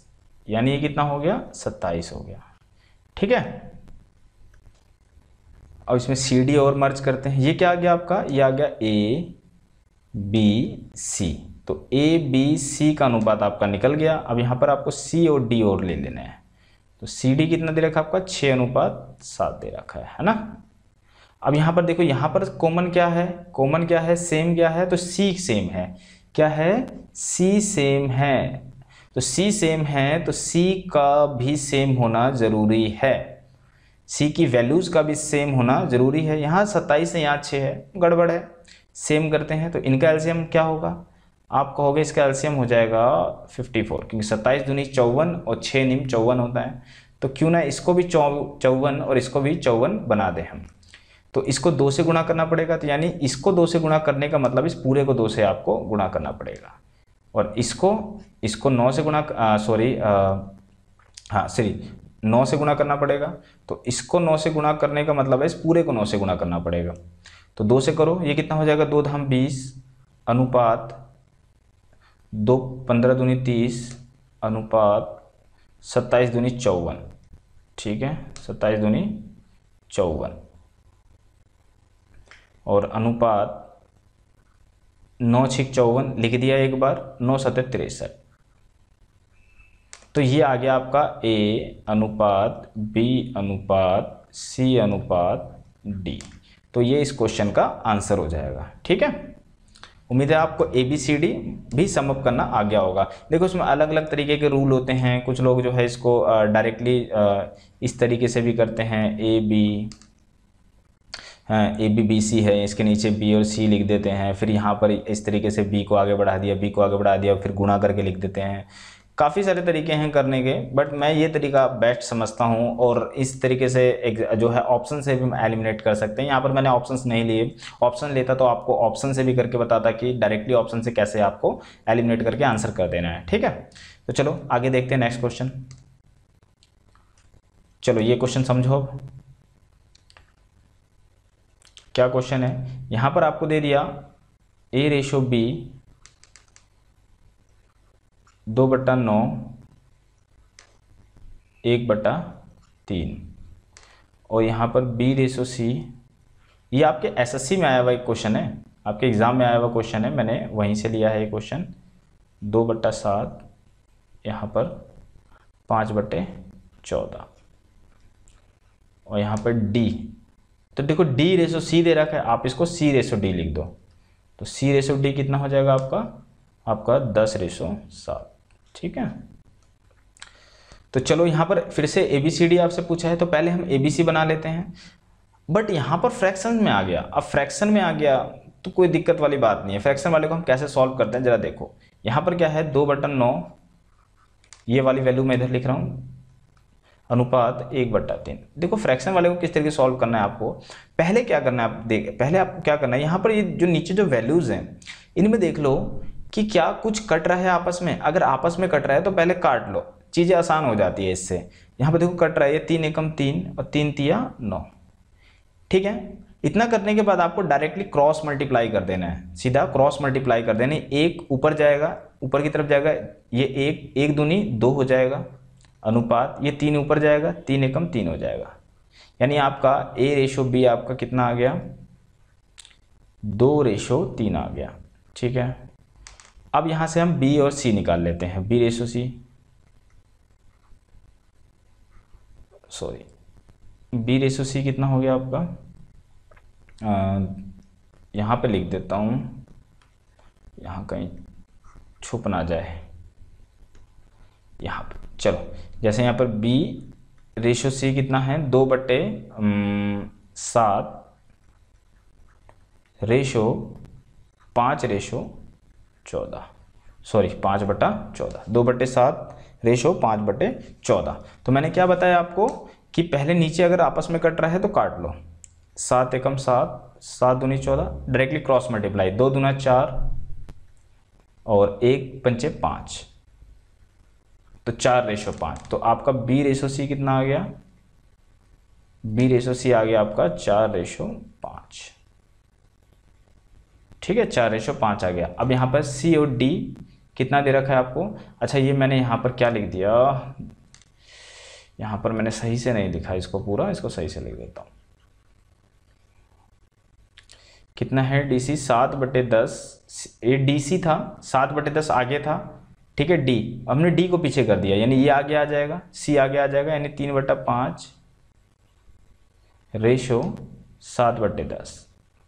यानी ये कितना हो गया सत्ताईस हो गया ठीक है अब इसमें सी डी और मर्ज करते हैं ये क्या आ गया आपका ये आ गया ए बी सी तो ए बी सी का अनुपात आपका निकल गया अब यहाँ पर आपको सी और डी और ले लेना है तो सी डी कितना दे रखा आपका छः अनुपात सात दे रखा है है ना अब यहाँ पर देखो यहाँ पर कॉमन क्या है कॉमन क्या है सेम क्या है तो सी सेम है क्या है सी सेम है तो सी सेम है तो सी का भी सेम होना ज़रूरी है सी की वैल्यूज़ का भी सेम होना ज़रूरी है यहाँ सत्ताईस है यहाँ छः है गड़बड़ है सेम करते हैं तो इनका एल्शियम क्या होगा आप कहोगे इसका एल्शियम हो जाएगा 54 क्योंकि सत्ताईस दूनी चौवन और छः निम चौवन होता है तो क्यों ना इसको भी चौवन और इसको भी चौवन बना दें हम तो इसको दो से गुणा करना पड़ेगा तो यानी इसको दो से गुणा करने का मतलब इस पूरे को दो से आपको गुणा करना पड़ेगा और इसको इसको नौ से गुणा सॉरी हाँ सॉरी नौ से गुणा करना पड़ेगा तो इसको नौ से गुणा करने का मतलब है इस पूरे को नौ से गुणा करना पड़ेगा तो दो से करो ये कितना हो जाएगा दो धाम बीस अनुपात दो पंद्रह दूनी तीस अनुपात सत्ताईस दूनी चौवन ठीक है सत्ताईस दूनी चौवन और अनुपात नौ छिक चौवन लिख दिया एक बार नौ सत तिरसठ तो ये आ गया आपका ए अनुपात बी अनुपात सी अनुपात डी तो ये इस क्वेश्चन का आंसर हो जाएगा ठीक है उम्मीद है आपको ए बी सी डी भी समअप करना आ गया होगा देखो उसमें अलग अलग तरीके के रूल होते हैं कुछ लोग जो है इसको डायरेक्टली इस तरीके से भी करते हैं A B A B B C है इसके नीचे बी और सी लिख देते हैं फिर यहाँ पर इस तरीके से बी को आगे बढ़ा दिया बी को आगे बढ़ा दिया फिर गुणा करके लिख देते हैं काफ़ी सारे तरीके हैं करने के बट मैं ये तरीका बेस्ट समझता हूँ और इस तरीके से एक जो है ऑप्शन से भी एलिमिनेट कर सकते हैं यहाँ पर मैंने ऑप्शंस नहीं लिए ऑप्शन लेता तो आपको ऑप्शन से भी करके बताता कि डायरेक्टली ऑप्शन से कैसे आपको एलिमिनेट करके आंसर कर देना है ठीक है तो चलो आगे देखते हैं नेक्स्ट क्वेश्चन चलो ये क्वेश्चन समझो अब क्या क्वेश्चन है यहां पर आपको दे दिया ए रेशो बी दो बट्टा नौ एक बट्टा तीन और यहां पर बी रेशो सी ये आपके एसएससी में आया हुआ एक क्वेश्चन है आपके एग्ज़ाम में आया हुआ क्वेश्चन है मैंने वहीं से लिया है ये क्वेश्चन दो बट्टा सात यहां पर पांच बट्टे चौदह और यहां पर डी तो देखो डी रेशो सी दे रखा है आप इसको सी रेसो डी लिख दो तो सी रेशो डी कितना हो जाएगा आपका आपका दस रेशो सात ठीक है तो चलो यहाँ पर फिर से ए बी सी डी आपसे पूछा है तो पहले हम ए बी सी बना लेते हैं बट यहाँ पर फ्रैक्शन में आ गया अब फ्रैक्शन में आ गया तो कोई दिक्कत वाली बात नहीं है फ्रैक्शन वाले को हम कैसे सॉल्व करते हैं ज़रा देखो यहाँ पर क्या है दो बटन नौ ये वाली वैल्यू मैं इधर लिख रहा हूँ अनुपात एक बट्टा तीन देखो फ्रैक्शन वाले को किस तरीके सॉल्व करना है आपको पहले क्या करना है आप देख पहले आपको क्या करना है यहाँ पर ये जो नीचे जो वैल्यूज़ हैं इनमें देख लो कि क्या कुछ कट रहा है आपस में अगर आपस में कट रहा है तो पहले काट लो चीज़ें आसान हो जाती है इससे यहाँ पर देखो कट रहा है तीन एकम तीन और तीन तिया नौ ठीक है इतना करने के बाद आपको डायरेक्टली क्रॉस मल्टीप्लाई कर देना है सीधा क्रॉस मल्टीप्लाई कर देना एक ऊपर जाएगा ऊपर की तरफ जाएगा ये एक एक दूनी दो हो जाएगा अनुपात ये तीन ऊपर जाएगा तीन एकम तीन हो जाएगा यानी आपका ए रेशो बी आपका कितना आ गया दो रेशो तीन आ गया ठीक है अब यहां से हम बी और सी निकाल लेते हैं B ratio C sorry B ratio C कितना हो गया आपका यहां पे लिख देता हूं यहां कहीं छुप ना जाए यहां पे चलो जैसे यहाँ पर बी रेशो सी कितना है दो बटे सात रेशो पाँच रेशो चौदह सॉरी पाँच बटा चौदह दो बट्टे सात रेशो पाँच बटे चौदह तो मैंने क्या बताया आपको कि पहले नीचे अगर आपस में कट रहा है तो काट लो सात एकम सात सात दूनी चौदह डायरेक्टली क्रॉस मल्टीप्लाई दो दूना चार और एक पंचे पाँच तो चार रेशो पाँच तो आपका बी रेशो सी कितना आ गया बी रेशो सी आ गया आपका चार रेशो पाँच ठीक है चार रेशो पाँच आ गया अब यहाँ पर सी और डी कितना दे रखा है आपको अच्छा ये मैंने यहाँ पर क्या लिख दिया यहाँ पर मैंने सही से नहीं लिखा इसको पूरा इसको सही से लिख देता हूँ कितना है डीसी सी सात बटे दस ए डी सी था सात बटे दस आगे था ठीक है डी हमने डी को पीछे कर दिया यानी ये आगे आ जाएगा सी आगे आ जाएगा यानी तीन बटा पाँच रेशो सात बटे दस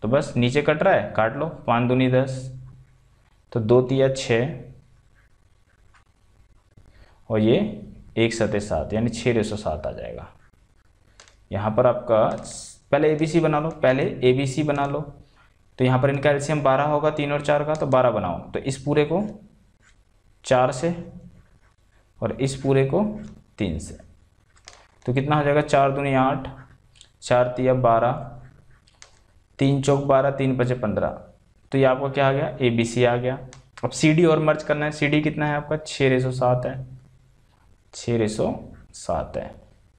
तो बस नीचे कट रहा है काट लो पाँच दूनी दस तो दो तिया छ और ये एक सतह सात यानी छः रेशो सात आ जाएगा यहाँ पर आपका पहले ए बी सी बना लो पहले ए बी सी बना लो तो यहाँ पर इनका एल्सियम बारह होगा तीन और चार का तो बारह बनाओ तो इस पूरे को चार से और इस पूरे को तीन से तो कितना हो जाएगा चार दूनी आठ चार तिया बारह तीन चौक बारह तीन पचे पंद्रह तो ये आपका क्या आ गया ए बी सी आ गया अब सी डी और मर्ज करना है सी डी कितना है आपका छः रेसो सात है छः रेसो सात है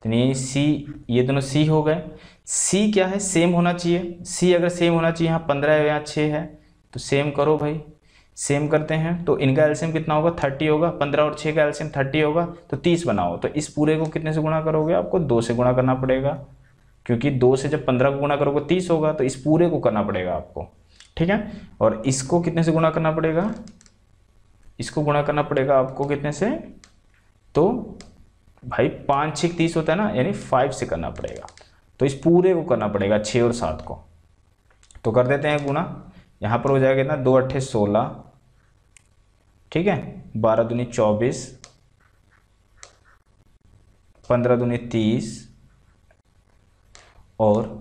तो ये सी ये दोनों सी हो गए सी क्या है सेम होना चाहिए सी अगर सेम होना चाहिए यहाँ पंद्रह है यहाँ छः है तो सेम करो भाई सेम करते हैं तो इनका एल्सियम कितना होगा थर्टी होगा पंद्रह और छः का एल्सियम थर्टी होगा तो तीस बनाओ तो इस पूरे को कितने से गुणा करोगे आपको दो से गुणा करना पड़ेगा क्योंकि दो से जब पंद्रह को गुणा करोगे तीस होगा तो इस पूरे को करना पड़ेगा आपको ठीक है और इसको कितने से गुणा करना पड़ेगा इसको गुणा करना पड़ेगा आपको कितने से तो भाई पाँच छः तीस होता है ना यानी फाइव से करना पड़ेगा तो इस पूरे को करना पड़ेगा छः और सात को तो कर देते हैं गुणा यहाँ पर हो जाएगा कितना दो अट्ठे सोलह ठीक है बारह दूनी चौबीस पंद्रह दूनी तीस और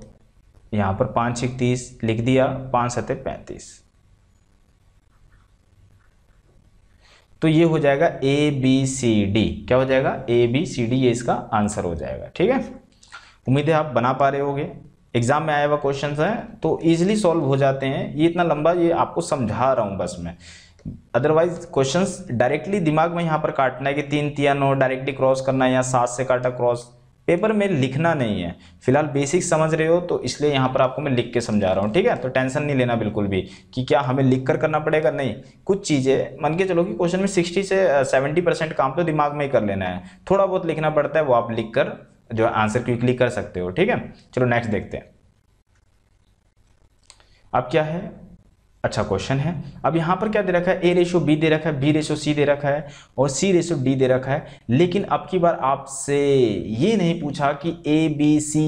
यहाँ पर पाँच एक तीस लिख दिया पाँच सतह पैंतीस तो ये हो जाएगा ए बी सी डी क्या हो जाएगा ए बी सी डी ये इसका आंसर हो जाएगा ठीक है उम्मीद है आप बना पा रहे होंगे एग्जाम में आया हुआ क्वेश्चन है तो ईजिली सॉल्व हो जाते हैं ये इतना लंबा ये आपको समझा रहा हूँ बस मैं अदरवाइज क्वेश्चंस डायरेक्टली दिमाग में यहाँ पर काटना है कि तीन तिया नो डायरेक्टली क्रॉस करना है या सात से काटा क्रॉस पेपर में लिखना नहीं है फिलहाल बेसिक समझ रहे हो तो इसलिए यहाँ पर आपको मैं लिख के समझा रहा हूँ ठीक है तो टेंशन नहीं लेना बिल्कुल भी कि क्या हमें लिख कर करना पड़ेगा नहीं कुछ चीज़ें मन के चलो कि क्वेश्चन में 60 से 70 परसेंट काम तो दिमाग में ही कर लेना है थोड़ा बहुत लिखना पड़ता है वो आप लिख कर जो आंसर क्विकली कर सकते हो ठीक है चलो नेक्स्ट देखते हैं अब क्या है अच्छा क्वेश्चन है अब यहाँ पर क्या दे रखा है ए रेशो बी दे रखा है बी रेशो सी दे रखा है और सी रेशो डी दे रखा है लेकिन अब की बार आपसे ये नहीं पूछा कि ए बी सी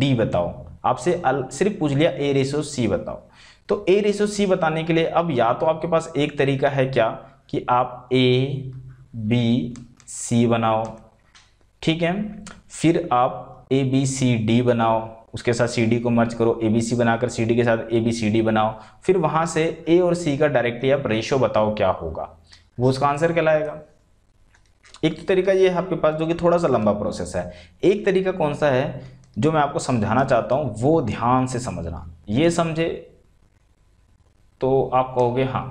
डी बताओ आपसे सिर्फ पूछ लिया ए रेशो सी बताओ तो ए रेशो सी बताने के लिए अब या तो आपके पास एक तरीका है क्या कि आप ए बी सी बनाओ ठीक है फिर आप ए बी सी डी बनाओ उसके साथ सी डी को मर्ज करो ए बी सी बनाकर सी डी के साथ ए बी सी डी बनाओ फिर वहाँ से ए और सी का डायरेक्टली आप रेशो बताओ क्या होगा वो उसका आंसर कहलाएगा एक तो तरीका ये है आपके पास जो कि थोड़ा सा लंबा प्रोसेस है एक तरीका कौन सा है जो मैं आपको समझाना चाहता हूँ वो ध्यान से समझना ये समझे तो आप कहोगे हाँ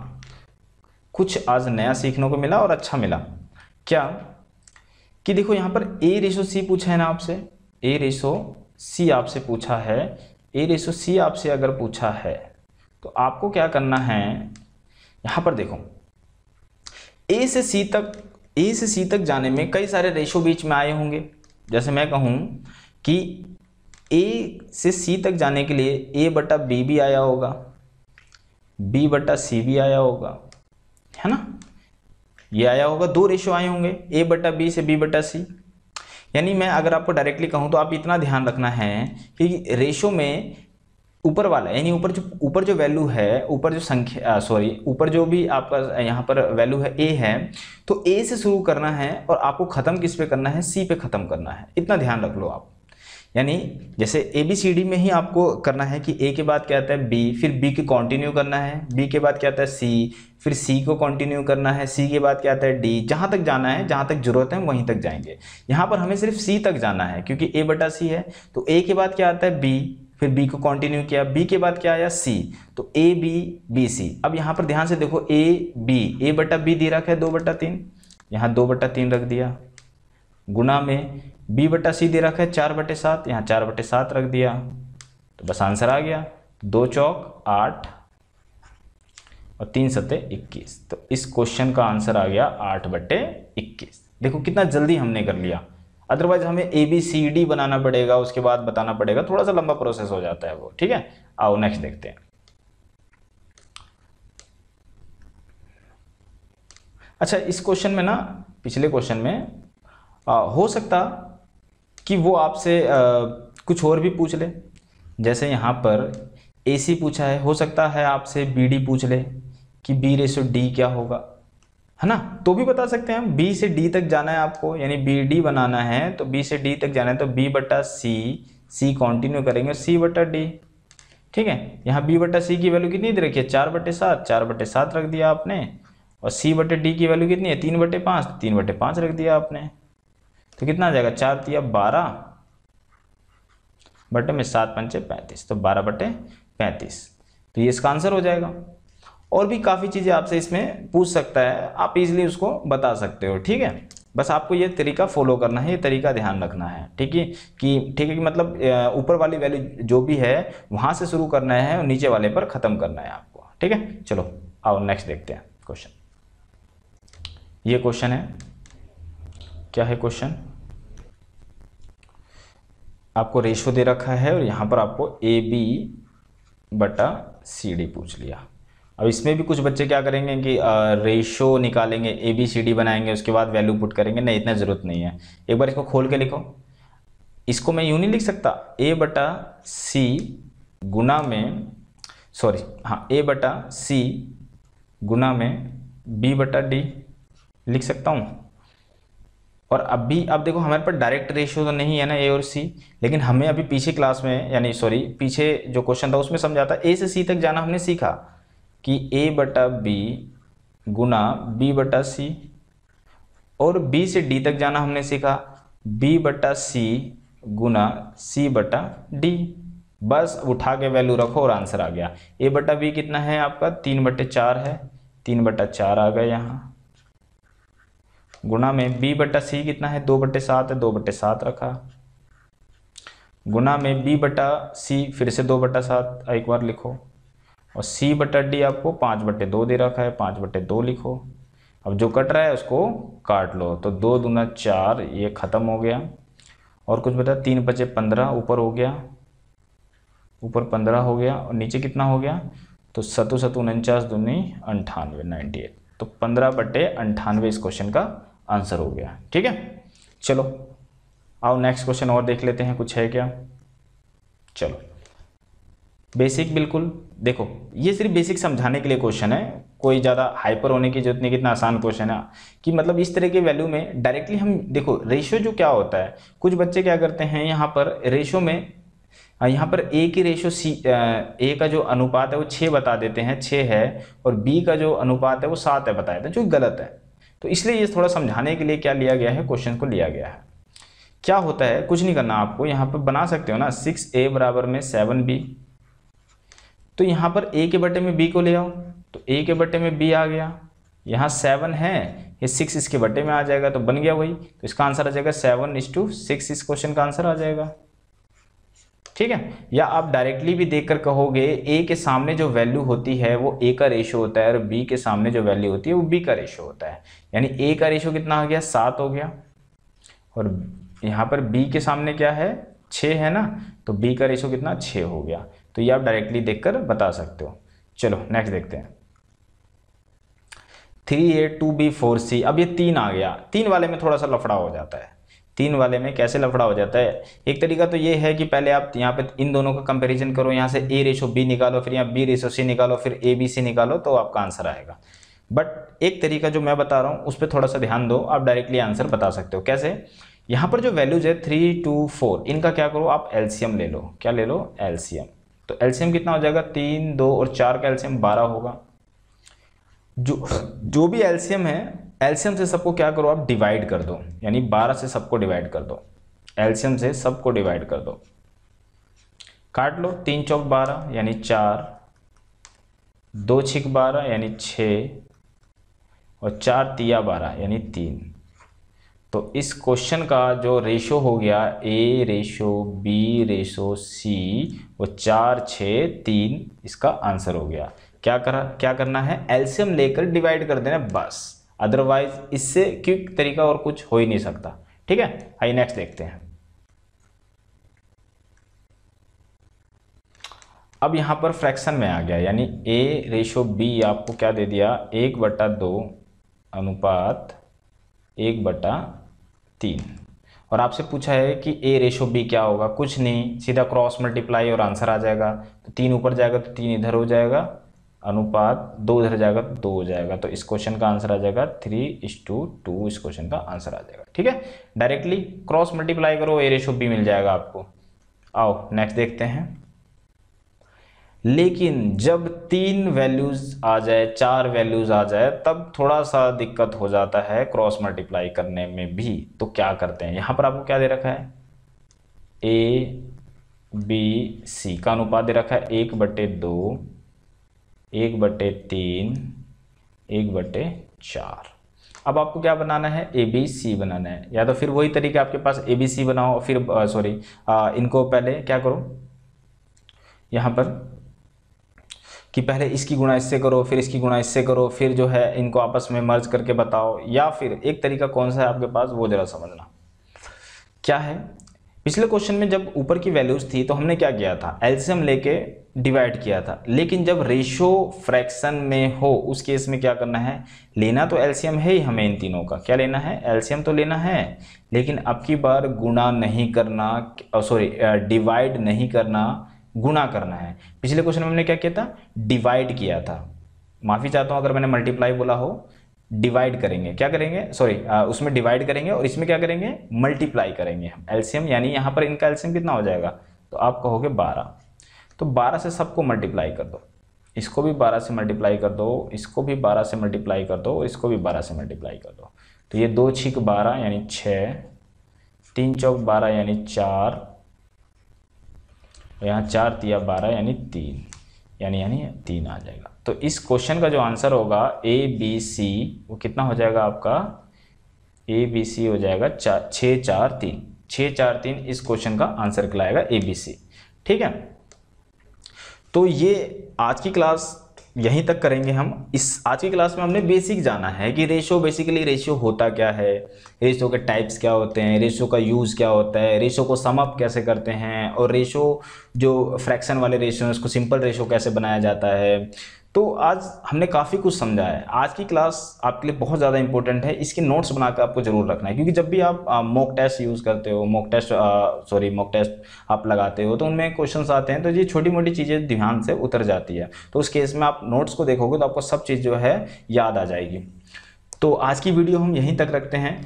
कुछ आज नया सीखने को मिला और अच्छा मिला क्या कि देखो यहाँ पर ए रेशो सी पूछा है ना आपसे ए रेशो सी आपसे पूछा है ए रेशो सी आपसे अगर पूछा है तो आपको क्या करना है यहाँ पर देखो ए से सी तक ए से सी तक जाने में कई सारे रेशो बीच में आए होंगे जैसे मैं कहूँ कि ए से सी तक जाने के लिए ए बटा बी भी आया होगा बी बटा सी भी आया होगा है ना ये आया होगा दो रेशो आए होंगे ए बटा बी से बी बटा सी यानी मैं अगर आपको डायरेक्टली कहूँ तो आप इतना ध्यान रखना है कि रेशो में ऊपर वाला यानी ऊपर जो ऊपर जो वैल्यू है ऊपर जो संख्या सॉरी ऊपर जो भी आपका यहाँ पर वैल्यू है ए है तो ए से शुरू करना है और आपको ख़त्म किस पे करना है सी पे ख़त्म करना है इतना ध्यान रख लो आप यानी जैसे ए बी सी डी में ही आपको करना है कि ए के बाद क्या आता है बी फिर बी के कंटिन्यू करना है बी के बाद क्या आता है सी फिर सी को कंटिन्यू करना है सी के बाद क्या आता है डी जहाँ तक जाना है जहाँ तक जरूरत है वहीं तक जाएंगे यहाँ पर हमें सिर्फ सी तक जाना है क्योंकि ए बटा सी है तो ए के बाद क्या आता है बी फिर बी को कंटिन्यू किया बी के बाद क्या आया सी तो ए बी बी सी अब यहाँ पर ध्यान से देखो ए बी ए बटा बी दे रखा है दो बटा तीन यहाँ दो बटा तीन रख दिया गुना में बी बटा सी दे रखा है चार बटे सात यहाँ चार बटे सात रख दिया तो बस आंसर आ गया दो चौक आठ और तीन सतह इक्कीस तो इस क्वेश्चन का आंसर आ गया आठ बटे इक्कीस देखो कितना जल्दी हमने कर लिया अदरवाइज हमें ए बी सी डी बनाना पड़ेगा उसके बाद बताना पड़ेगा थोड़ा सा लंबा प्रोसेस हो जाता है वो ठीक है आओ नेक्स्ट देखते हैं अच्छा इस क्वेश्चन में ना पिछले क्वेश्चन में आ, हो सकता कि वो आपसे कुछ और भी पूछ ले जैसे यहाँ पर ए सी पूछा है हो सकता है आपसे बी डी पूछ ले कि बी रेसो डी क्या होगा है ना तो भी बता सकते हैं हम बी से डी तक जाना है आपको यानी बी डी बनाना है तो बी से डी तक जाना है तो बी बटा सी सी कॉन्टिन्यू करेंगे और सी बटा डी ठीक है यहाँ बी बटा सी की वैल्यू कितनी दे रखी है चार बटे सात चार बटे सात रख दिया आपने और सी बटे डी की वैल्यू कितनी है तीन बटे पाँच तो तीन बटे पाँच रख दिया आपने तो कितना आ जाएगा चार या बारह बटे में सात पंचे पैंतीस तो बारह बटे पैंतीस तो ये इसका आंसर हो जाएगा और भी काफ़ी चीज़ें आपसे इसमें पूछ सकता है आप इजीली उसको बता सकते हो ठीक है बस आपको ये तरीका फॉलो करना है ये तरीका ध्यान रखना है ठीक है कि ठीक है कि मतलब ऊपर वाली वैल्यू जो भी है वहाँ से शुरू करना है और नीचे वाले पर ख़त्म करना है आपको ठीक है चलो आओ नेक्स्ट देखते हैं क्वेश्चन ये क्वेश्चन है क्या है क्वेश्चन आपको रेशो दे रखा है और यहाँ पर आपको ए बी बटा सी डी पूछ लिया अब इसमें भी कुछ बच्चे क्या करेंगे कि रेशो निकालेंगे ए बी सी डी बनाएंगे उसके बाद वैल्यू पुट करेंगे नहीं इतना ज़रूरत नहीं है एक बार इसको खोल के लिखो इसको मैं यूँ नहीं लिख सकता ए बटा सी गुना में सॉरी हाँ ए बटा सी गुना में बी बटा डी लिख सकता हूँ और अभी अब देखो हमारे पास डायरेक्ट रेशियो तो नहीं है ना ए और सी लेकिन हमें अभी पीछे क्लास में यानी सॉरी पीछे जो क्वेश्चन था उसमें समझा था ए से सी तक जाना हमने सीखा कि ए बटा बी गुना बी बटा सी और बी से डी तक जाना हमने सीखा बी बटा सी गुना सी बटा डी बस उठा के वैल्यू रखो और आंसर आ गया ए बटा बी कितना है आपका तीन बटे चार है तीन बटा चार आ गए यहाँ गुना में b बटा सी कितना है दो बटे सात है दो बटे सात रखा गुना में b बटा सी फिर से दो बटा सात एक बार लिखो और c बटा डी आपको पाँच बटे दो दे रखा है पाँच बटे दो लिखो अब जो कट रहा है उसको काट लो तो दो दूना चार ये ख़त्म हो गया और कुछ बता तीन बचे पंद्रह ऊपर हो गया ऊपर पंद्रह हो गया और नीचे कितना हो गया तो सतु सतु उनचास दूनी अंठानवे नाइन्टी एट तो पंद्रह बटे अंठानवे इस क्वेश्चन का आंसर हो गया ठीक है चलो आओ नेक्स्ट क्वेश्चन और देख लेते हैं कुछ है क्या चलो बेसिक बिल्कुल देखो ये सिर्फ बेसिक समझाने के लिए क्वेश्चन है कोई ज़्यादा हाइपर होने की जरूरत नहीं कितना आसान क्वेश्चन है कि मतलब इस तरह के वैल्यू में डायरेक्टली हम देखो रेशियो जो क्या होता है कुछ बच्चे क्या करते हैं यहाँ पर रेशियो में हाँ, यहाँ पर ए की रेशो सी ए का जो अनुपात है वो छः बता देते हैं छः है और बी का जो अनुपात है वो सात है बताया था जो गलत है तो इसलिए ये थोड़ा समझाने के लिए क्या लिया गया है क्वेश्चन को लिया गया है क्या होता है कुछ नहीं करना आपको यहाँ पर बना सकते हो ना सिक्स ए बराबर में सेवन बी तो यहाँ पर ए के बटे में बी को ले आओ तो ए के बटे में बी आ गया यहाँ सेवन है ये सिक्स इसके बटे में आ जाएगा तो बन गया वही तो इसका आंसर आ जाएगा सेवन इस टू सिक्स इस क्वेश्चन का आंसर आ जाएगा ठीक है या आप डायरेक्टली भी देखकर कहोगे ए के सामने जो वैल्यू होती है वो ए का रेशो होता है और बी के सामने जो वैल्यू होती है वो बी का रेशो होता है यानी ए का रेशो कितना हो गया सात हो गया और यहाँ पर बी के सामने क्या है छः है ना तो बी का रेशो कितना छः हो गया तो ये आप डायरेक्टली देख बता सकते हो चलो नेक्स्ट देखते हैं three A two B four C अब ये तीन आ गया तीन वाले में थोड़ा सा लफड़ा हो जाता है तीन वाले में कैसे लफड़ा हो जाता है एक तरीका तो ये है कि पहले आप यहाँ पे इन दोनों का कंपैरिजन करो यहाँ से ए रेशो बी निकालो फिर यहाँ बी रेशो सी निकालो फिर ए बी सी निकालो तो आपका आंसर आएगा बट एक तरीका जो मैं बता रहा हूँ उस पर थोड़ा सा ध्यान दो आप डायरेक्टली आंसर बता सकते हो कैसे यहाँ पर जो वैल्यूज है थ्री टू फोर इनका क्या करो आप एल्सियम ले लो क्या ले लो एल्सियम तो एल्सियम कितना हो जाएगा तीन दो और चार का एल्सियम बारह होगा जो जो भी एल्सियम है एल्शियम से सबको क्या करो आप डिवाइड कर दो यानी 12 से सबको डिवाइड कर दो एल्शियम से सबको डिवाइड कर दो काट लो तीन चौक बारह यानी चार दो छिक बारह यानी छ और चार तिया बारह यानी तीन तो इस क्वेश्चन का जो रेशो हो गया A ratio B ratio C वो चार छ तीन इसका आंसर हो गया क्या करा क्या करना है एल्शियम लेकर डिवाइड कर देना बस अदरवाइज इससे क्विक तरीका और कुछ हो ही नहीं सकता ठीक है आइए नेक्स्ट देखते हैं अब यहां पर फ्रैक्शन में आ गया यानी ए रेशो बी आपको क्या दे दिया एक बटा दो अनुपात एक बटा तीन और आपसे पूछा है कि ए रेशो बी क्या होगा कुछ नहीं सीधा क्रॉस मल्टीप्लाई और आंसर आ जाएगा तो तीन ऊपर जाएगा तो तीन इधर हो जाएगा अनुपात दो इधर जाएगा दो हो जाएगा तो इस क्वेश्चन का आंसर आ जाएगा थ्री इस टू टू इस क्वेश्चन का आंसर आ जाएगा ठीक है डायरेक्टली क्रॉस मल्टीप्लाई करो ए रेशो बी मिल जाएगा आपको आओ नेक्स्ट देखते हैं लेकिन जब तीन वैल्यूज़ आ जाए चार वैल्यूज़ आ जाए तब थोड़ा सा दिक्कत हो जाता है क्रॉस मल्टीप्लाई करने में भी तो क्या करते हैं यहां पर आपको क्या दे रखा है ए बी सी का अनुपात दे रखा है एक बटे दो एक बटे तीन एक बटे चार अब आपको क्या बनाना है ए बी सी बनाना है या तो फिर वही तरीके आपके पास ए बी सी बनाओ फिर सॉरी इनको पहले क्या करो यहाँ पर कि पहले इसकी गुणा इससे करो फिर इसकी गुणा इससे करो फिर जो है इनको आपस में मर्ज करके बताओ या फिर एक तरीका कौन सा है आपके पास वो ज़रा समझना क्या है पिछले क्वेश्चन में जब ऊपर की वैल्यूज थी तो हमने क्या किया था एल्सियम लेके डिवाइड किया था लेकिन जब रेशो फ्रैक्शन में हो उस केस में क्या करना है लेना तो एल्सियम है ही हमें इन तीनों का क्या लेना है एल्सियम तो लेना है लेकिन अब की बार गुणा नहीं करना सॉरी डिवाइड नहीं करना गुणा करना है पिछले क्वेश्चन में हमने क्या किया था डिवाइड किया था माफ़ी चाहता हूँ अगर मैंने मल्टीप्लाई बोला हो डिवाइड करेंगे क्या करेंगे सॉरी उसमें डिवाइड करेंगे और इसमें क्या करेंगे मल्टीप्लाई करेंगे हम एल्सियम यानी यहाँ पर इनका एल्सियम कितना हो जाएगा तो आप कहोगे बारह तो बारह से सबको मल्टीप्लाई कर दो इसको भी बारह से मल्टीप्लाई कर दो इसको भी बारह से मल्टीप्लाई कर दो और इसको भी बारह से मल्टीप्लाई कर दो तो ये दो छिक बारह यानी छः तीन चौक बारह यानी चार यहाँ चार तिया बारह यानी तीन यानी यानी तीन आ जाएगा तो इस क्वेश्चन का जो आंसर होगा ए बी सी वो कितना हो जाएगा आपका ए बी सी हो जाएगा चार छः चार तीन छः चार तीन इस क्वेश्चन का आंसर कहलाएगा ए बी सी ठीक है तो ये आज की क्लास यहीं तक करेंगे हम इस आज की क्लास में हमने बेसिक जाना है कि रेशो बेसिकली रेशो होता क्या है रेशो के टाइप्स क्या होते हैं रेशो का यूज़ क्या होता है रेशो को सम अप कैसे करते हैं और रेशो जो फ्रैक्शन वाले रेशो हैं उसको सिंपल रेशो कैसे बनाया जाता है तो आज हमने काफ़ी कुछ समझा है आज की क्लास आपके लिए बहुत ज़्यादा इंपॉर्टेंट है इसके नोट्स बनाकर आपको ज़रूर रखना है क्योंकि जब भी आप मॉक टेस्ट यूज़ करते हो mock test sorry mock test आप लगाते हो तो उनमें क्वेश्चन आते हैं तो ये छोटी मोटी चीज़ें ध्यान से उतर जाती है तो उस केस में आप नोट्स को देखोगे तो आपको सब चीज़ जो है याद आ जाएगी तो आज की वीडियो हम यहीं तक रखते हैं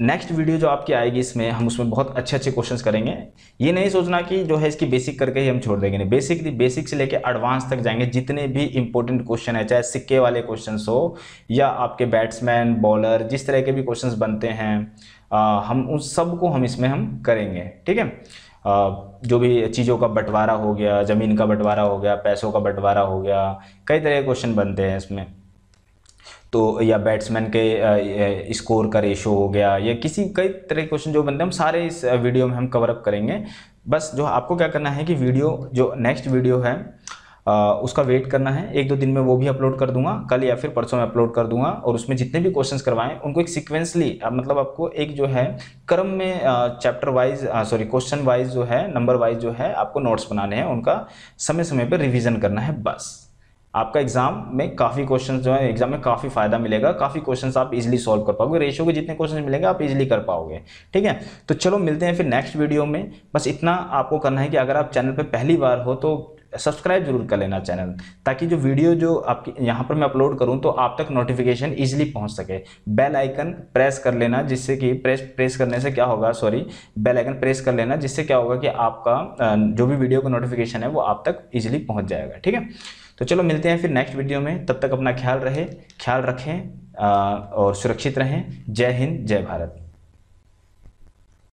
नेक्स्ट वीडियो जो आपकी आएगी इसमें हम उसमें बहुत अच्छे अच्छे क्वेश्चंस करेंगे ये नहीं सोचना कि जो है इसकी बेसिक करके ही हम छोड़ देंगे नहीं बेसिकली बेसिक से लेके एडवांस तक जाएंगे जितने भी इंपॉर्टेंट क्वेश्चन है चाहे सिक्के वाले क्वेश्चन हो या आपके बैट्समैन बॉलर जिस तरह के भी क्वेश्चन बनते हैं आ, हम उन सब को हम इसमें हम करेंगे ठीक है जो भी चीज़ों का बंटवारा हो गया ज़मीन का बंटवारा हो गया पैसों का बंटवारा हो गया कई तरह के क्वेश्चन बनते हैं इसमें तो या बैट्समैन के स्कोर का रेशो हो गया या किसी कई तरह के क्वेश्चन जो बनते हैं हम सारे इस वीडियो में हम कवर अप करेंगे बस जो आपको क्या करना है कि वीडियो जो नेक्स्ट वीडियो है आ, उसका वेट करना है एक दो दिन में वो भी अपलोड कर दूंगा कल या फिर परसों में अपलोड कर दूंगा और उसमें जितने भी क्वेश्चंस करवाएं उनको एक सिक्वेंसली मतलब आपको एक जो है क्रम में chapter wise sorry question wise जो है नंबर वाइज जो है आपको नोट्स बनाने हैं उनका समय समय पर रिविजन करना है बस आपका एग्जाम में काफ़ी क्वेश्चन जो है एग्जाम में काफ़ी फायदा मिलेगा काफ़ी क्वेश्चन आप इजीली सॉल्व कर पाओगे रेशियो के जितने क्वेश्चन मिलेंगे आप इजीली कर पाओगे ठीक है तो चलो मिलते हैं फिर नेक्स्ट वीडियो में बस इतना आपको करना है कि अगर आप चैनल पर पहली बार हो तो सब्सक्राइब जरूर कर लेना चैनल ताकि जो वीडियो जो आपकी यहाँ पर मैं अपलोड करूँ तो आप तक नोटिफिकेशन इजीली पहुँच सके बेल आइकन प्रेस कर लेना जिससे कि प्रेस प्रेस करने से क्या होगा सॉरी बेल आइकन प्रेस कर लेना जिससे क्या होगा कि आपका जो भी वीडियो का नोटिफिकेशन है वो आप तक इजीली पहुँच जाएगा ठीक है तो चलो मिलते हैं फिर नेक्स्ट वीडियो में तब तक अपना ख्याल रहे ख्याल रखें और सुरक्षित रहें जय हिंद जय भारत